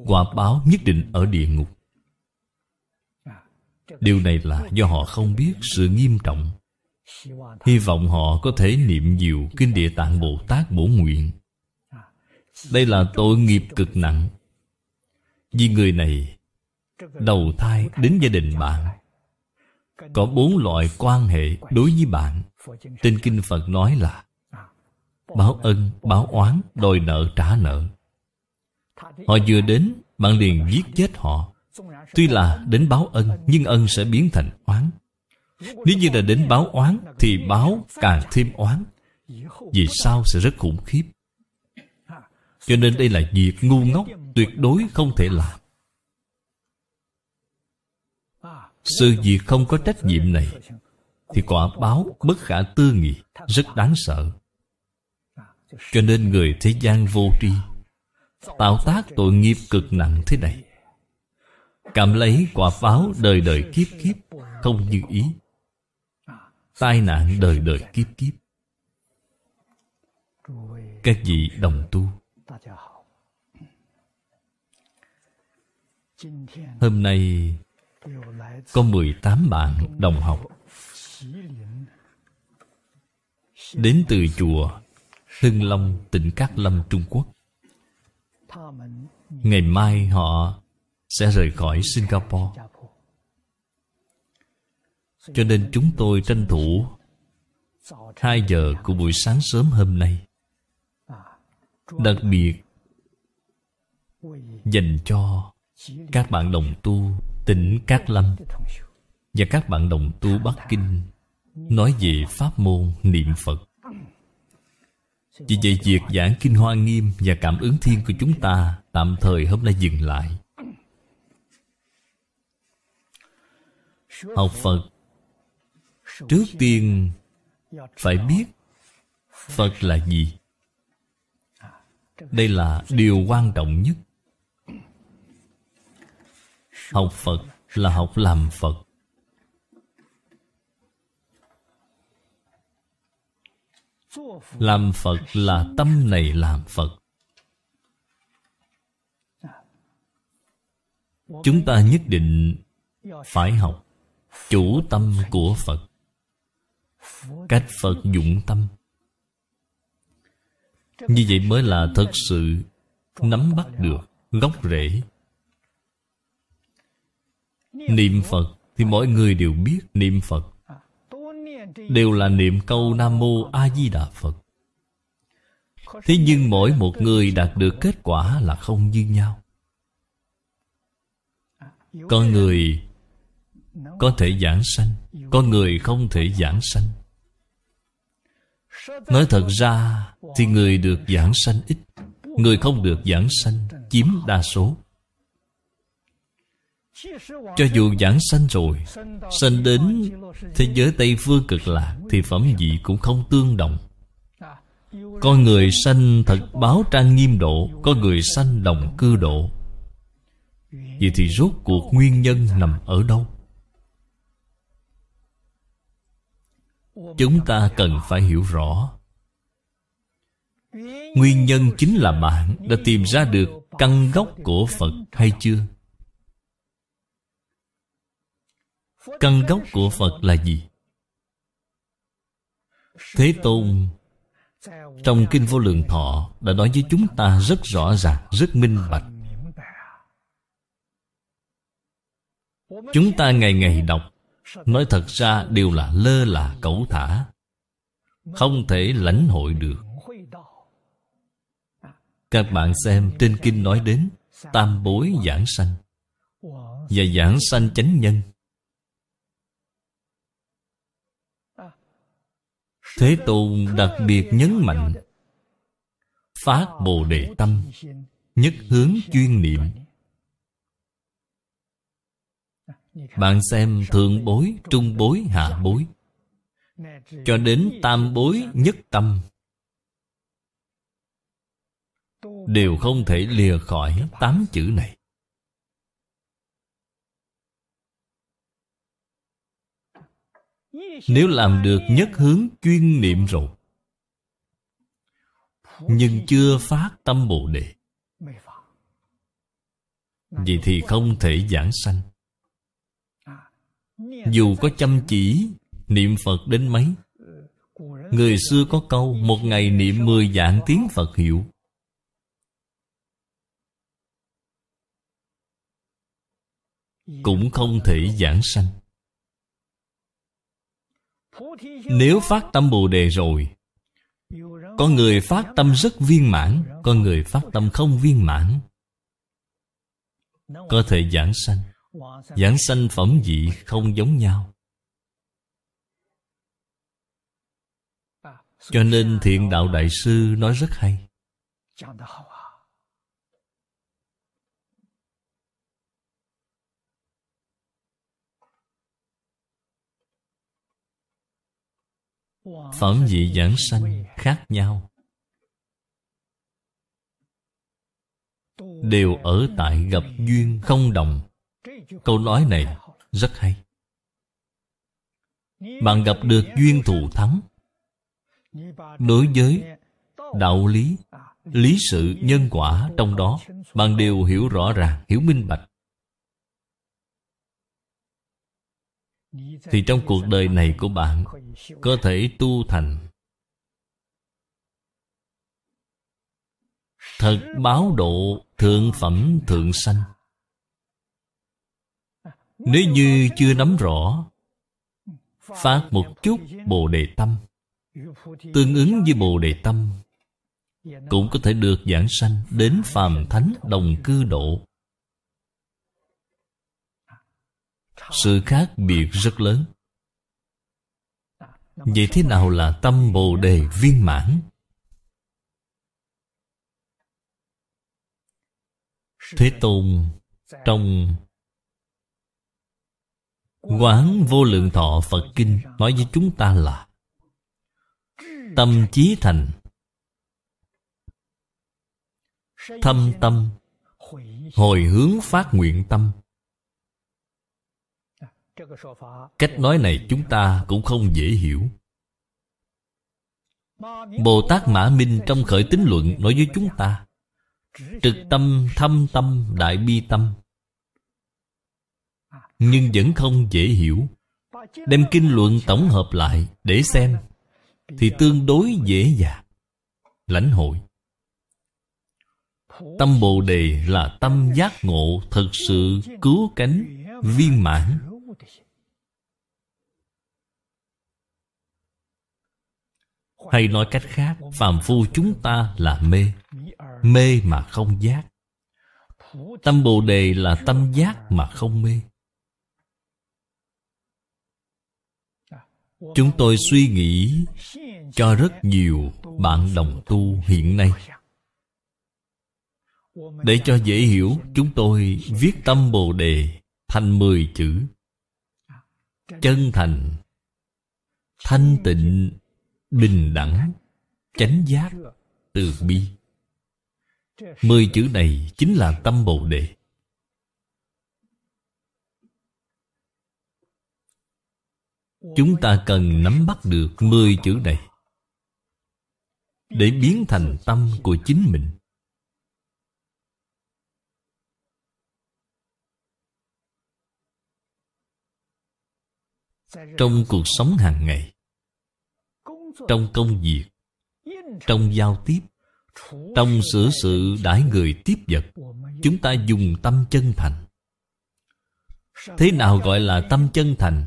quả báo nhất định ở địa ngục điều này là do họ không biết sự nghiêm trọng hy vọng họ có thể niệm nhiều kinh địa tạng bồ tát bổ nguyện đây là tội nghiệp cực nặng vì người này đầu thai đến gia đình bạn có bốn loại quan hệ đối với bạn trên kinh phật nói là báo ân báo oán đòi nợ trả nợ Họ vừa đến Bạn liền giết chết họ Tuy là đến báo ân Nhưng ân sẽ biến thành oán Nếu như là đến báo oán Thì báo càng thêm oán Vì sao sẽ rất khủng khiếp Cho nên đây là việc ngu ngốc Tuyệt đối không thể làm Sự việc không có trách nhiệm này Thì quả báo bất khả tư nghị Rất đáng sợ Cho nên người thế gian vô tri Tạo tác tội nghiệp cực nặng thế này Cảm lấy quả báo đời đời kiếp kiếp Không như ý Tai nạn đời đời kiếp kiếp Các vị đồng tu Hôm nay Có 18 bạn đồng học Đến từ chùa Hưng Long, tỉnh Cát Lâm, Trung Quốc ngày mai họ sẽ rời khỏi singapore cho nên chúng tôi tranh thủ hai giờ của buổi sáng sớm hôm nay đặc biệt dành cho các bạn đồng tu tỉnh Cát Lâm và các bạn đồng tu Bắc Kinh nói về pháp môn niệm Phật. Vì vậy việc giảng Kinh Hoa Nghiêm và cảm ứng thiên của chúng ta tạm thời hôm nay dừng lại. Học Phật Trước tiên phải biết Phật là gì? Đây là điều quan trọng nhất. Học Phật là học làm Phật. làm phật là tâm này làm phật chúng ta nhất định phải học chủ tâm của phật cách phật dụng tâm như vậy mới là thật sự nắm bắt được gốc rễ niệm phật thì mọi người đều biết niệm phật đều là niệm câu Nam Mô A Di Đà Phật. Thế nhưng mỗi một người đạt được kết quả là không như nhau. Có người có thể giảng sanh, có người không thể giảng sanh. Nói thật ra thì người được giảng sanh ít, người không được giảng sanh chiếm đa số. Cho dù giảng sanh rồi Sanh đến thế giới Tây Phương cực lạc Thì phẩm vị cũng không tương đồng Con người sanh thật báo trang nghiêm độ có người sanh đồng cư độ Vậy thì rốt cuộc nguyên nhân nằm ở đâu? Chúng ta cần phải hiểu rõ Nguyên nhân chính là bạn đã tìm ra được căn gốc của Phật hay chưa? Căn gốc của Phật là gì? Thế Tôn Trong Kinh Vô Lượng Thọ Đã nói với chúng ta rất rõ ràng Rất minh bạch Chúng ta ngày ngày đọc Nói thật ra đều là lơ là cẩu thả Không thể lãnh hội được Các bạn xem trên kinh nói đến Tam bối giảng sanh Và giảng sanh chánh nhân Thế Tôn đặc biệt nhấn mạnh Phát Bồ Đề Tâm Nhất hướng chuyên niệm Bạn xem thượng bối, trung bối, hạ bối Cho đến tam bối nhất tâm Đều không thể lìa khỏi tám chữ này Nếu làm được nhất hướng chuyên niệm rồi Nhưng chưa phát tâm Bồ Đề Vậy thì không thể giảng sanh Dù có chăm chỉ Niệm Phật đến mấy Người xưa có câu Một ngày niệm mười dạng tiếng Phật hiệu Cũng không thể giảng sanh nếu phát tâm bồ đề rồi có người phát tâm rất viên mãn có người phát tâm không viên mãn có thể giảng sanh giảng sanh phẩm vị không giống nhau cho nên thiện đạo đại sư nói rất hay phẩm vị giảng sanh khác nhau đều ở tại gặp duyên không đồng câu nói này rất hay bạn gặp được duyên thù thắng đối với đạo lý lý sự nhân quả trong đó bạn đều hiểu rõ ràng hiểu minh bạch thì trong cuộc đời này của bạn có thể tu thành thật báo độ thượng phẩm thượng sanh nếu như chưa nắm rõ phát một chút bồ đề tâm tương ứng với bồ đề tâm cũng có thể được giảng sanh đến phàm thánh đồng cư độ sự khác biệt rất lớn vậy thế nào là tâm bồ đề viên mãn thế tôn trong quán vô lượng thọ phật kinh nói với chúng ta là tâm chí thành thâm tâm hồi hướng phát nguyện tâm cách nói này chúng ta cũng không dễ hiểu bồ tát mã minh trong khởi tính luận nói với chúng ta trực tâm thâm tâm đại bi tâm nhưng vẫn không dễ hiểu đem kinh luận tổng hợp lại để xem thì tương đối dễ dàng lãnh hội tâm bồ đề là tâm giác ngộ thật sự cứu cánh viên mãn Hay nói cách khác Phạm phu chúng ta là mê Mê mà không giác Tâm Bồ Đề là tâm giác mà không mê Chúng tôi suy nghĩ cho rất nhiều bạn đồng tu hiện nay Để cho dễ hiểu Chúng tôi viết tâm Bồ Đề thành mười chữ Chân thành Thanh tịnh bình đẳng chánh giác từ bi mười chữ này chính là tâm bồ đề chúng ta cần nắm bắt được mười chữ này để biến thành tâm của chính mình trong cuộc sống hàng ngày trong công việc trong giao tiếp trong xử sự đãi người tiếp vật chúng ta dùng tâm chân thành thế nào gọi là tâm chân thành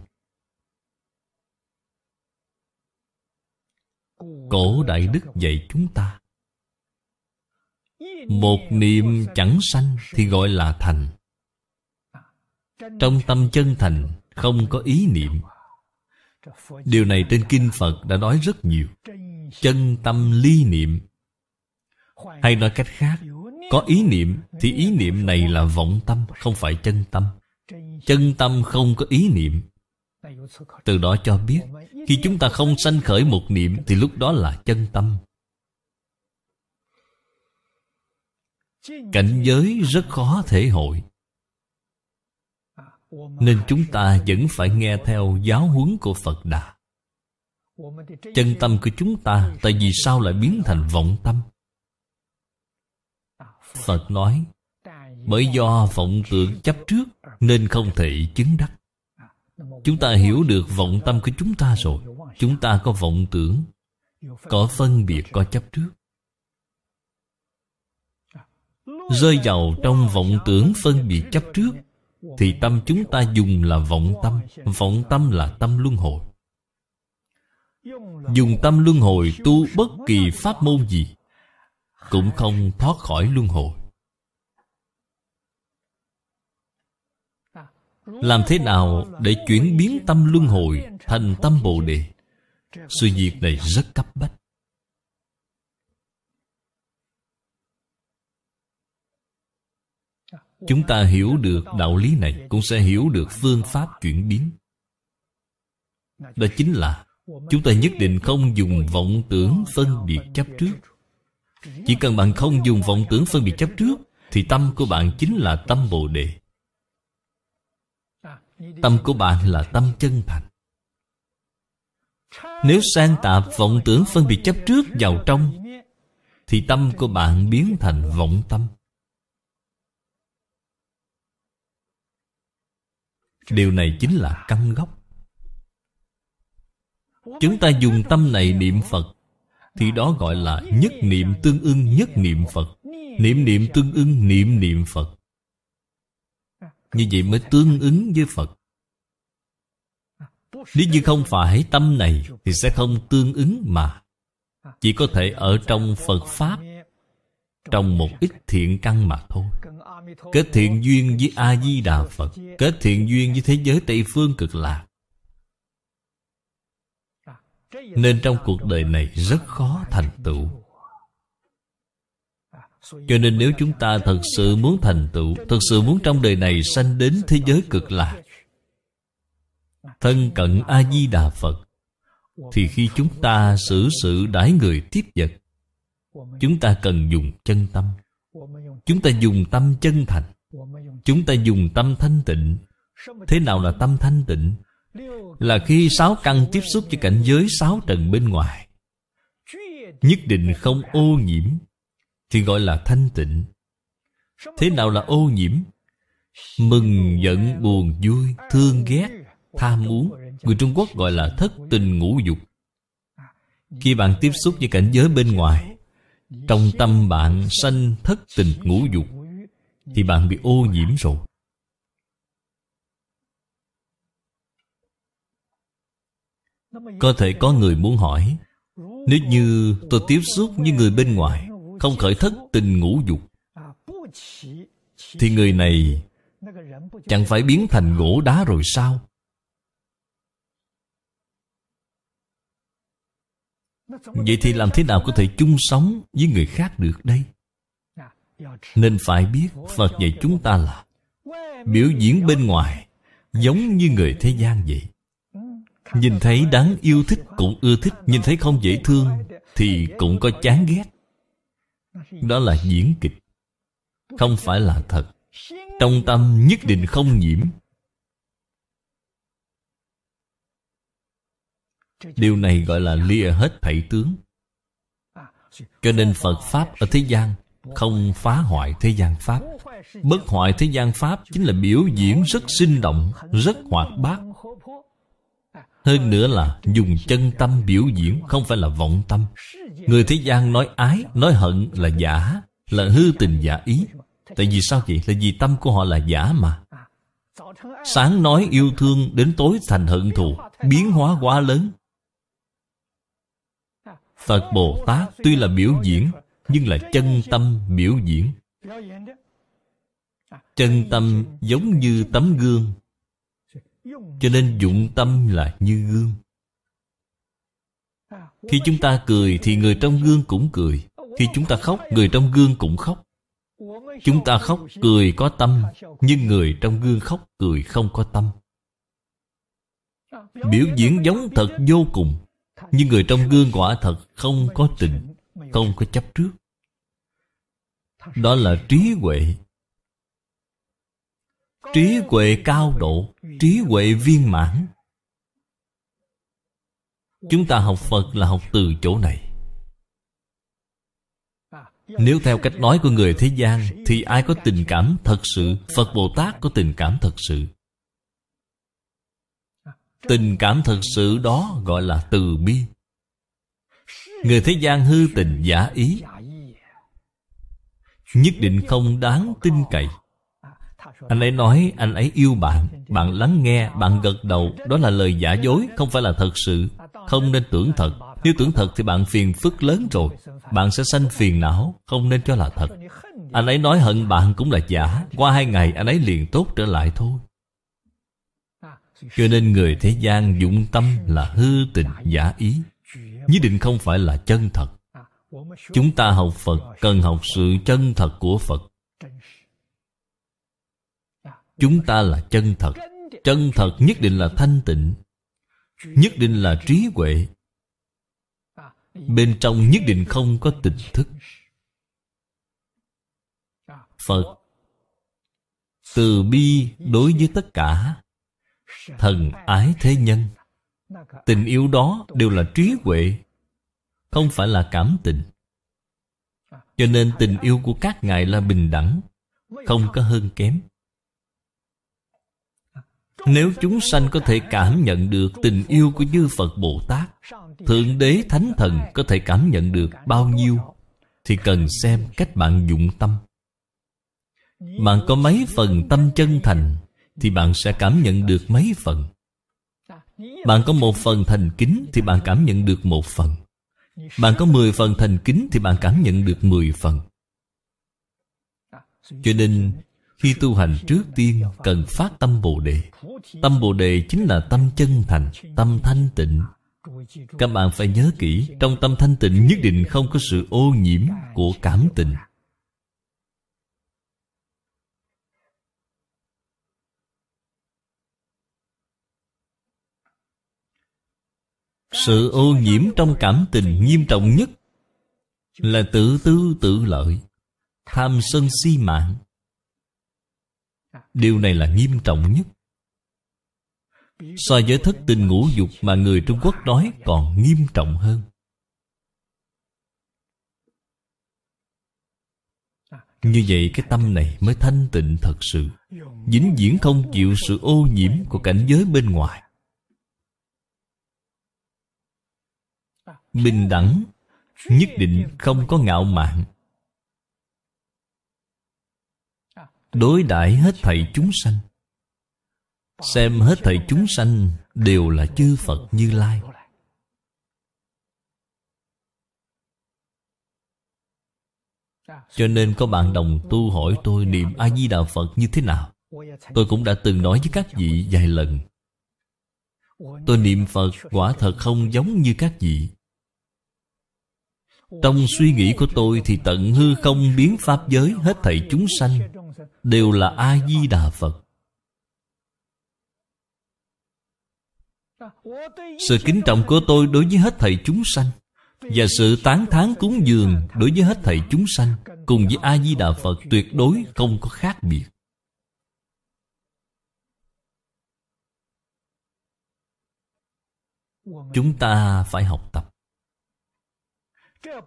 cổ đại đức dạy chúng ta một niệm chẳng sanh thì gọi là thành trong tâm chân thành không có ý niệm điều này trên kinh phật đã nói rất nhiều chân tâm ly niệm hay nói cách khác có ý niệm thì ý niệm này là vọng tâm không phải chân tâm chân tâm không có ý niệm từ đó cho biết khi chúng ta không sanh khởi một niệm thì lúc đó là chân tâm cảnh giới rất khó thể hội nên chúng ta vẫn phải nghe theo giáo huấn của Phật Đà Chân tâm của chúng ta Tại vì sao lại biến thành vọng tâm Phật nói Bởi do vọng tưởng chấp trước Nên không thể chứng đắc Chúng ta hiểu được vọng tâm của chúng ta rồi Chúng ta có vọng tưởng Có phân biệt có chấp trước Rơi vào trong vọng tưởng phân biệt chấp trước thì tâm chúng ta dùng là vọng tâm vọng tâm là tâm luân hồi dùng tâm luân hồi tu bất kỳ pháp môn gì cũng không thoát khỏi luân hồi làm thế nào để chuyển biến tâm luân hồi thành tâm bồ đề sự việc này rất cấp bách Chúng ta hiểu được đạo lý này Cũng sẽ hiểu được phương pháp chuyển biến Đó chính là Chúng ta nhất định không dùng vọng tưởng phân biệt chấp trước Chỉ cần bạn không dùng vọng tưởng phân biệt chấp trước Thì tâm của bạn chính là tâm Bồ Đề Tâm của bạn là tâm chân thành Nếu sang tạp vọng tưởng phân biệt chấp trước vào trong Thì tâm của bạn biến thành vọng tâm điều này chính là căn gốc chúng ta dùng tâm này niệm phật thì đó gọi là nhất niệm tương ưng nhất niệm phật niệm niệm tương ưng niệm niệm phật như vậy mới tương ứng với phật nếu như không phải tâm này Thì sẽ không tương ứng mà Chỉ có thể ở trong Phật Pháp trong một ít thiện căn mà thôi kết thiện duyên với a di đà phật kết thiện duyên với thế giới tây phương cực lạc nên trong cuộc đời này rất khó thành tựu cho nên nếu chúng ta thật sự muốn thành tựu thật sự muốn trong đời này sanh đến thế giới cực lạc thân cận a di đà phật thì khi chúng ta xử sự đãi người tiếp vật chúng ta cần dùng chân tâm chúng ta dùng tâm chân thành chúng ta dùng tâm thanh tịnh thế nào là tâm thanh tịnh là khi sáu căn tiếp xúc với cảnh giới sáu trần bên ngoài nhất định không ô nhiễm thì gọi là thanh tịnh thế nào là ô nhiễm mừng giận buồn vui thương ghét tham muốn người trung quốc gọi là thất tình ngũ dục à, khi bạn tiếp xúc với cảnh giới bên ngoài trong tâm bạn sanh thất tình ngũ dục Thì bạn bị ô nhiễm rồi Có thể có người muốn hỏi Nếu như tôi tiếp xúc với người bên ngoài Không khởi thất tình ngũ dục Thì người này Chẳng phải biến thành gỗ đá rồi sao Vậy thì làm thế nào có thể chung sống với người khác được đây? Nên phải biết Phật dạy chúng ta là Biểu diễn bên ngoài Giống như người thế gian vậy Nhìn thấy đáng yêu thích cũng ưa thích Nhìn thấy không dễ thương Thì cũng có chán ghét Đó là diễn kịch Không phải là thật Trong tâm nhất định không nhiễm Điều này gọi là lìa hết thảy tướng Cho nên Phật Pháp ở thế gian Không phá hoại thế gian Pháp Bất hoại thế gian Pháp Chính là biểu diễn rất sinh động Rất hoạt bát Hơn nữa là dùng chân tâm biểu diễn Không phải là vọng tâm Người thế gian nói ái, nói hận là giả Là hư tình giả ý Tại vì sao vậy? Là vì tâm của họ là giả mà Sáng nói yêu thương đến tối thành hận thù Biến hóa quá lớn Phật Bồ Tát tuy là biểu diễn Nhưng là chân tâm biểu diễn Chân tâm giống như tấm gương Cho nên dụng tâm là như gương Khi chúng ta cười thì người trong gương cũng cười Khi chúng ta khóc người trong gương cũng khóc Chúng ta khóc cười có tâm Nhưng người trong gương khóc cười không có tâm Biểu diễn giống thật vô cùng nhưng người trong gương quả thật không có tình Không có chấp trước Đó là trí huệ Trí huệ cao độ Trí huệ viên mãn Chúng ta học Phật là học từ chỗ này Nếu theo cách nói của người thế gian Thì ai có tình cảm thật sự Phật Bồ Tát có tình cảm thật sự Tình cảm thật sự đó gọi là từ bi Người thế gian hư tình giả ý Nhất định không đáng tin cậy Anh ấy nói anh ấy yêu bạn Bạn lắng nghe, bạn gật đầu Đó là lời giả dối, không phải là thật sự Không nên tưởng thật Nếu tưởng thật thì bạn phiền phức lớn rồi Bạn sẽ sanh phiền não, không nên cho là thật Anh ấy nói hận bạn cũng là giả Qua hai ngày anh ấy liền tốt trở lại thôi cho nên người thế gian dụng tâm là hư tình giả ý Nhất định không phải là chân thật Chúng ta học Phật cần học sự chân thật của Phật Chúng ta là chân thật Chân thật nhất định là thanh tịnh Nhất định là trí huệ Bên trong nhất định không có tình thức Phật Từ bi đối với tất cả thần ái thế nhân tình yêu đó đều là trí huệ không phải là cảm tình cho nên tình yêu của các ngài là bình đẳng không có hơn kém nếu chúng sanh có thể cảm nhận được tình yêu của Như Phật Bồ Tát Thượng Đế Thánh Thần có thể cảm nhận được bao nhiêu Thì cần xem cách bạn dụng tâm Bạn có mấy phần tâm chân thành thì bạn sẽ cảm nhận được mấy phần bạn có một phần thành kính thì bạn cảm nhận được một phần bạn có mười phần thành kính thì bạn cảm nhận được mười phần cho nên khi tu hành trước tiên cần phát tâm Bồ Đề Tâm Bồ Đề chính là tâm chân thành, tâm thanh tịnh Các bạn phải nhớ kỹ Trong tâm thanh tịnh nhất định không có sự ô nhiễm của cảm tình Sự ô nhiễm trong cảm tình nghiêm trọng nhất Là tự tư tự lợi Tham sân si mạng Điều này là nghiêm trọng nhất So với thất tình ngũ dục mà người Trung Quốc nói còn nghiêm trọng hơn Như vậy cái tâm này mới thanh tịnh thật sự Dính diễn không chịu sự ô nhiễm của cảnh giới bên ngoài bình đẳng nhất định không có ngạo mạn đối đãi hết thầy chúng sanh xem hết thầy chúng sanh đều là chư phật như lai cho nên có bạn đồng tu hỏi tôi niệm a di đà phật như thế nào tôi cũng đã từng nói với các vị vài lần tôi niệm phật quả thật không giống như các vị trong suy nghĩ của tôi thì tận hư không biến pháp giới hết thảy chúng sanh Đều là A-di-đà Phật Sự kính trọng của tôi đối với hết thảy chúng sanh Và sự tán thán cúng dường đối với hết thảy chúng sanh Cùng với A-di-đà Phật tuyệt đối không có khác biệt Chúng ta phải học tập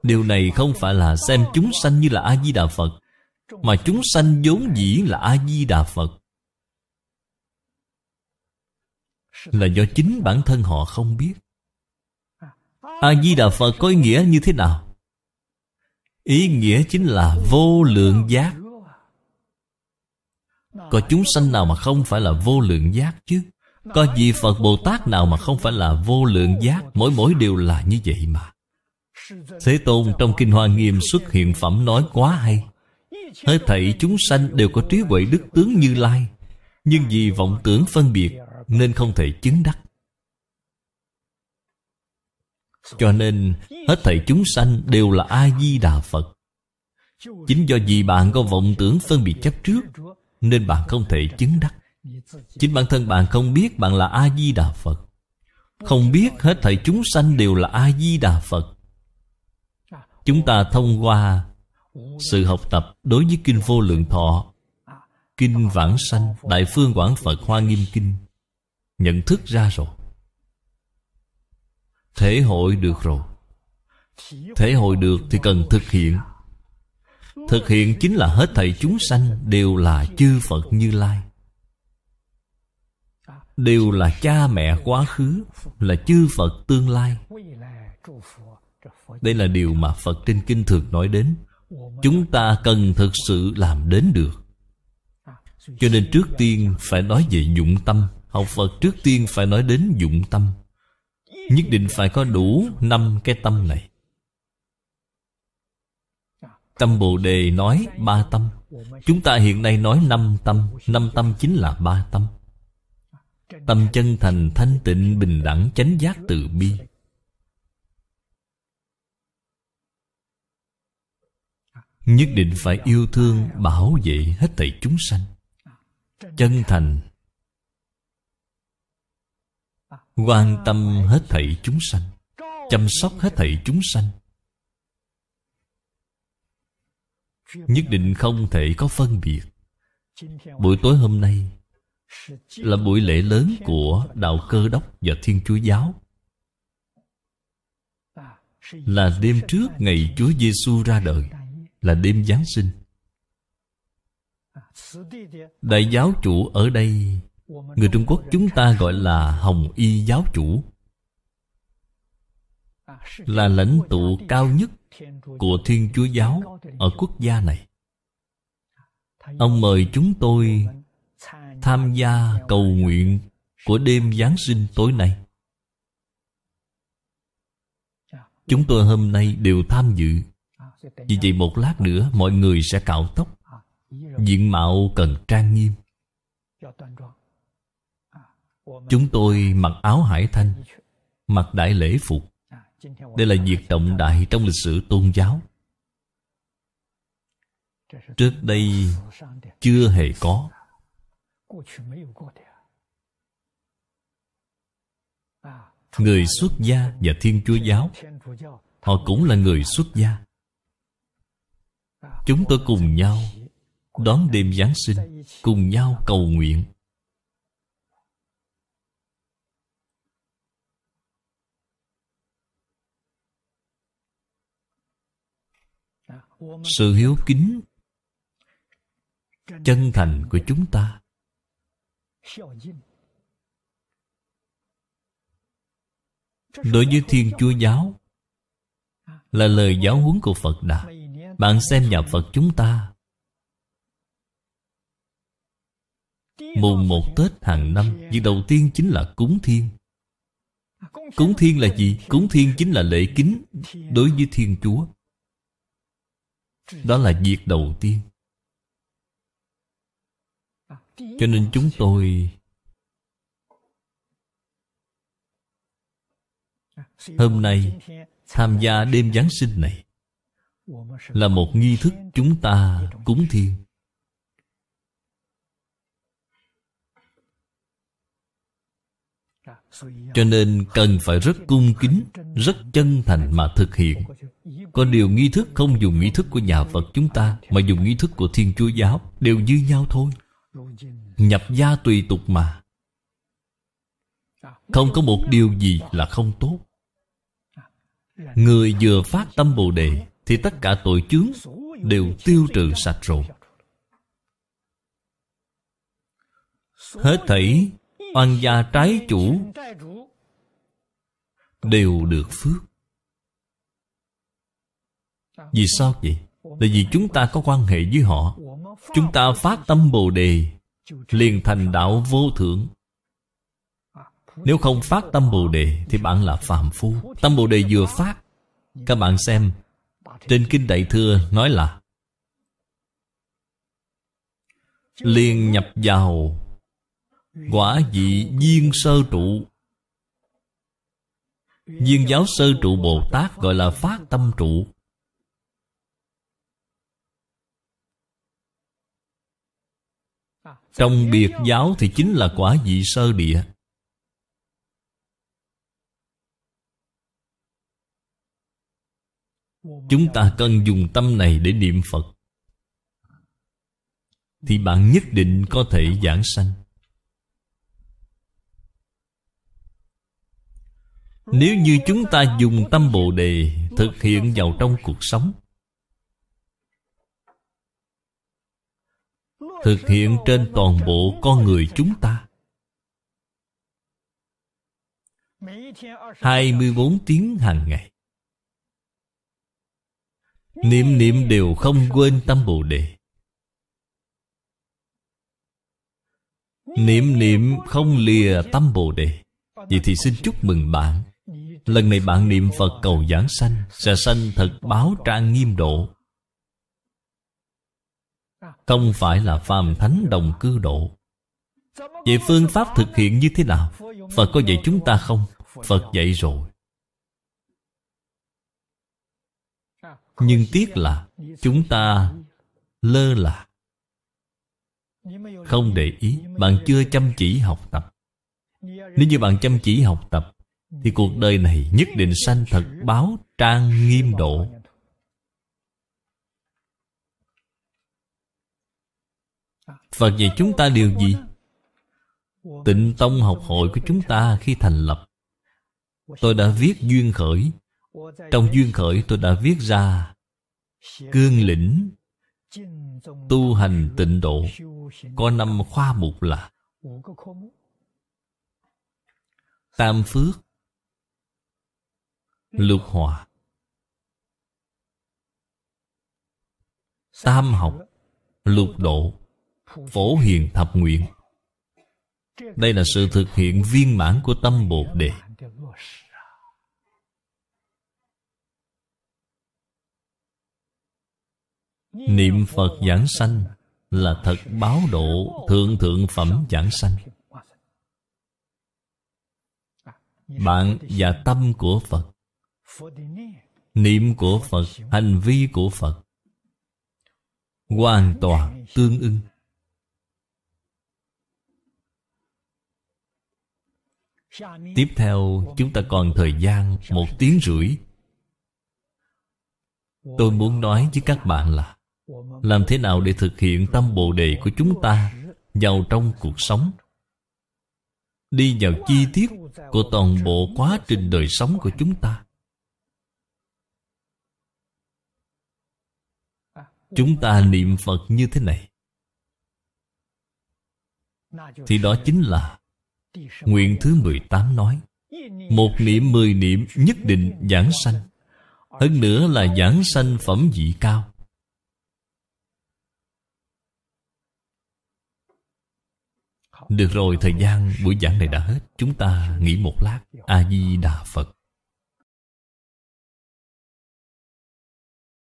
Điều này không phải là xem chúng sanh như là A-di-đà Phật Mà chúng sanh vốn dĩ là A-di-đà Phật Là do chính bản thân họ không biết A-di-đà Phật có ý nghĩa như thế nào? Ý nghĩa chính là vô lượng giác Có chúng sanh nào mà không phải là vô lượng giác chứ? Có vị Phật Bồ Tát nào mà không phải là vô lượng giác Mỗi mỗi đều là như vậy mà Thế Tôn trong Kinh Hoa Nghiêm xuất hiện phẩm nói quá hay Hết thảy chúng sanh đều có trí huệ đức tướng như lai Nhưng vì vọng tưởng phân biệt Nên không thể chứng đắc Cho nên hết thảy chúng sanh đều là A-di-đà Phật Chính do vì bạn có vọng tưởng phân biệt chấp trước Nên bạn không thể chứng đắc Chính bản thân bạn không biết bạn là A-di-đà Phật Không biết hết thảy chúng sanh đều là A-di-đà Phật Chúng ta thông qua sự học tập đối với Kinh Vô Lượng Thọ Kinh Vãng Sanh Đại Phương Quảng Phật Hoa Nghiêm Kinh Nhận thức ra rồi Thể hội được rồi Thể hội được thì cần thực hiện Thực hiện chính là hết thầy chúng sanh Đều là chư Phật Như Lai Đều là cha mẹ quá khứ Là chư Phật tương lai đây là điều mà phật trên kinh thường nói đến chúng ta cần thực sự làm đến được cho nên trước tiên phải nói về dụng tâm học phật trước tiên phải nói đến dụng tâm nhất định phải có đủ năm cái tâm này tâm bồ đề nói ba tâm chúng ta hiện nay nói năm tâm năm tâm chính là ba tâm tâm chân thành thanh tịnh bình đẳng chánh giác từ bi nhất định phải yêu thương bảo vệ hết thảy chúng sanh chân thành quan tâm hết thảy chúng sanh chăm sóc hết thảy chúng sanh nhất định không thể có phân biệt buổi tối hôm nay là buổi lễ lớn của đạo cơ đốc và thiên chúa giáo là đêm trước ngày chúa giêsu ra đời là đêm Giáng sinh. Đại giáo chủ ở đây, người Trung Quốc chúng ta gọi là Hồng Y giáo chủ. Là lãnh tụ cao nhất của Thiên Chúa Giáo ở quốc gia này. Ông mời chúng tôi tham gia cầu nguyện của đêm Giáng sinh tối nay. Chúng tôi hôm nay đều tham dự vì vậy một lát nữa mọi người sẽ cạo tóc Diện mạo cần trang nghiêm Chúng tôi mặc áo hải thanh Mặc đại lễ phục Đây là việc động đại trong lịch sử tôn giáo Trước đây chưa hề có Người xuất gia và Thiên Chúa giáo Họ cũng là người xuất gia chúng tôi cùng nhau đón đêm giáng sinh cùng nhau cầu nguyện sự hiếu kính chân thành của chúng ta đối với thiên chúa giáo là lời giáo huấn của phật đà bạn xem nhà Phật chúng ta Mùng một Tết hàng năm Việc đầu tiên chính là cúng thiên Cúng thiên là gì? Cúng thiên chính là lễ kính Đối với Thiên Chúa Đó là việc đầu tiên Cho nên chúng tôi Hôm nay Tham gia đêm Giáng sinh này là một nghi thức chúng ta cúng thiên cho nên cần phải rất cung kính rất chân thành mà thực hiện có điều nghi thức không dùng nghi thức của nhà phật chúng ta mà dùng nghi thức của thiên chúa giáo đều như nhau thôi nhập gia tùy tục mà không có một điều gì là không tốt người vừa phát tâm bồ đề thì tất cả tội chướng đều tiêu trừ sạch rồi Hết thảy oan gia trái chủ Đều được phước Vì sao vậy? Là vì chúng ta có quan hệ với họ Chúng ta phát tâm Bồ Đề Liền thành đạo vô thượng Nếu không phát tâm Bồ Đề Thì bạn là phàm phu Tâm Bồ Đề vừa phát Các bạn xem trên Kinh Đại Thừa nói là liền nhập vào quả vị viên sơ trụ viên giáo sơ trụ bồ tát gọi là phát tâm trụ trong biệt giáo thì chính là quả vị sơ địa Chúng ta cần dùng tâm này để niệm Phật Thì bạn nhất định có thể giảng sanh Nếu như chúng ta dùng tâm Bồ Đề Thực hiện vào trong cuộc sống Thực hiện trên toàn bộ con người chúng ta 24 tiếng hàng ngày Niệm niệm đều không quên tâm Bồ Đề Niệm niệm không lìa tâm Bồ Đề Vậy thì xin chúc mừng bạn Lần này bạn niệm Phật cầu giảng sanh Sẽ sanh thật báo trang nghiêm độ Không phải là phàm thánh đồng cư độ Vậy phương pháp thực hiện như thế nào? Phật có dạy chúng ta không? Phật dạy rồi Nhưng tiếc là Chúng ta lơ là Không để ý Bạn chưa chăm chỉ học tập Nếu như bạn chăm chỉ học tập Thì cuộc đời này nhất định sanh thật báo trang nghiêm độ Phật dạy chúng ta điều gì? Tịnh tông học hội của chúng ta khi thành lập Tôi đã viết duyên khởi trong duyên khởi tôi đã viết ra Cương lĩnh Tu hành tịnh độ Có năm khoa mục là Tam phước Lục hòa Tam học Lục độ Phổ hiền thập nguyện Đây là sự thực hiện viên mãn của tâm Bồ Đề Niệm Phật giảng sanh Là thật báo độ Thượng thượng phẩm giảng sanh Bạn và tâm của Phật Niệm của Phật Hành vi của Phật Hoàn toàn tương ưng Tiếp theo chúng ta còn thời gian Một tiếng rưỡi Tôi muốn nói với các bạn là làm thế nào để thực hiện tâm bồ đề của chúng ta vào trong cuộc sống đi vào chi tiết của toàn bộ quá trình đời sống của chúng ta chúng ta niệm phật như thế này thì đó chính là nguyện thứ 18 nói một niệm mười niệm nhất định giảng sanh hơn nữa là giảng sanh phẩm vị cao Được rồi thời gian buổi giảng này đã hết Chúng ta nghỉ một lát A-di-đà Phật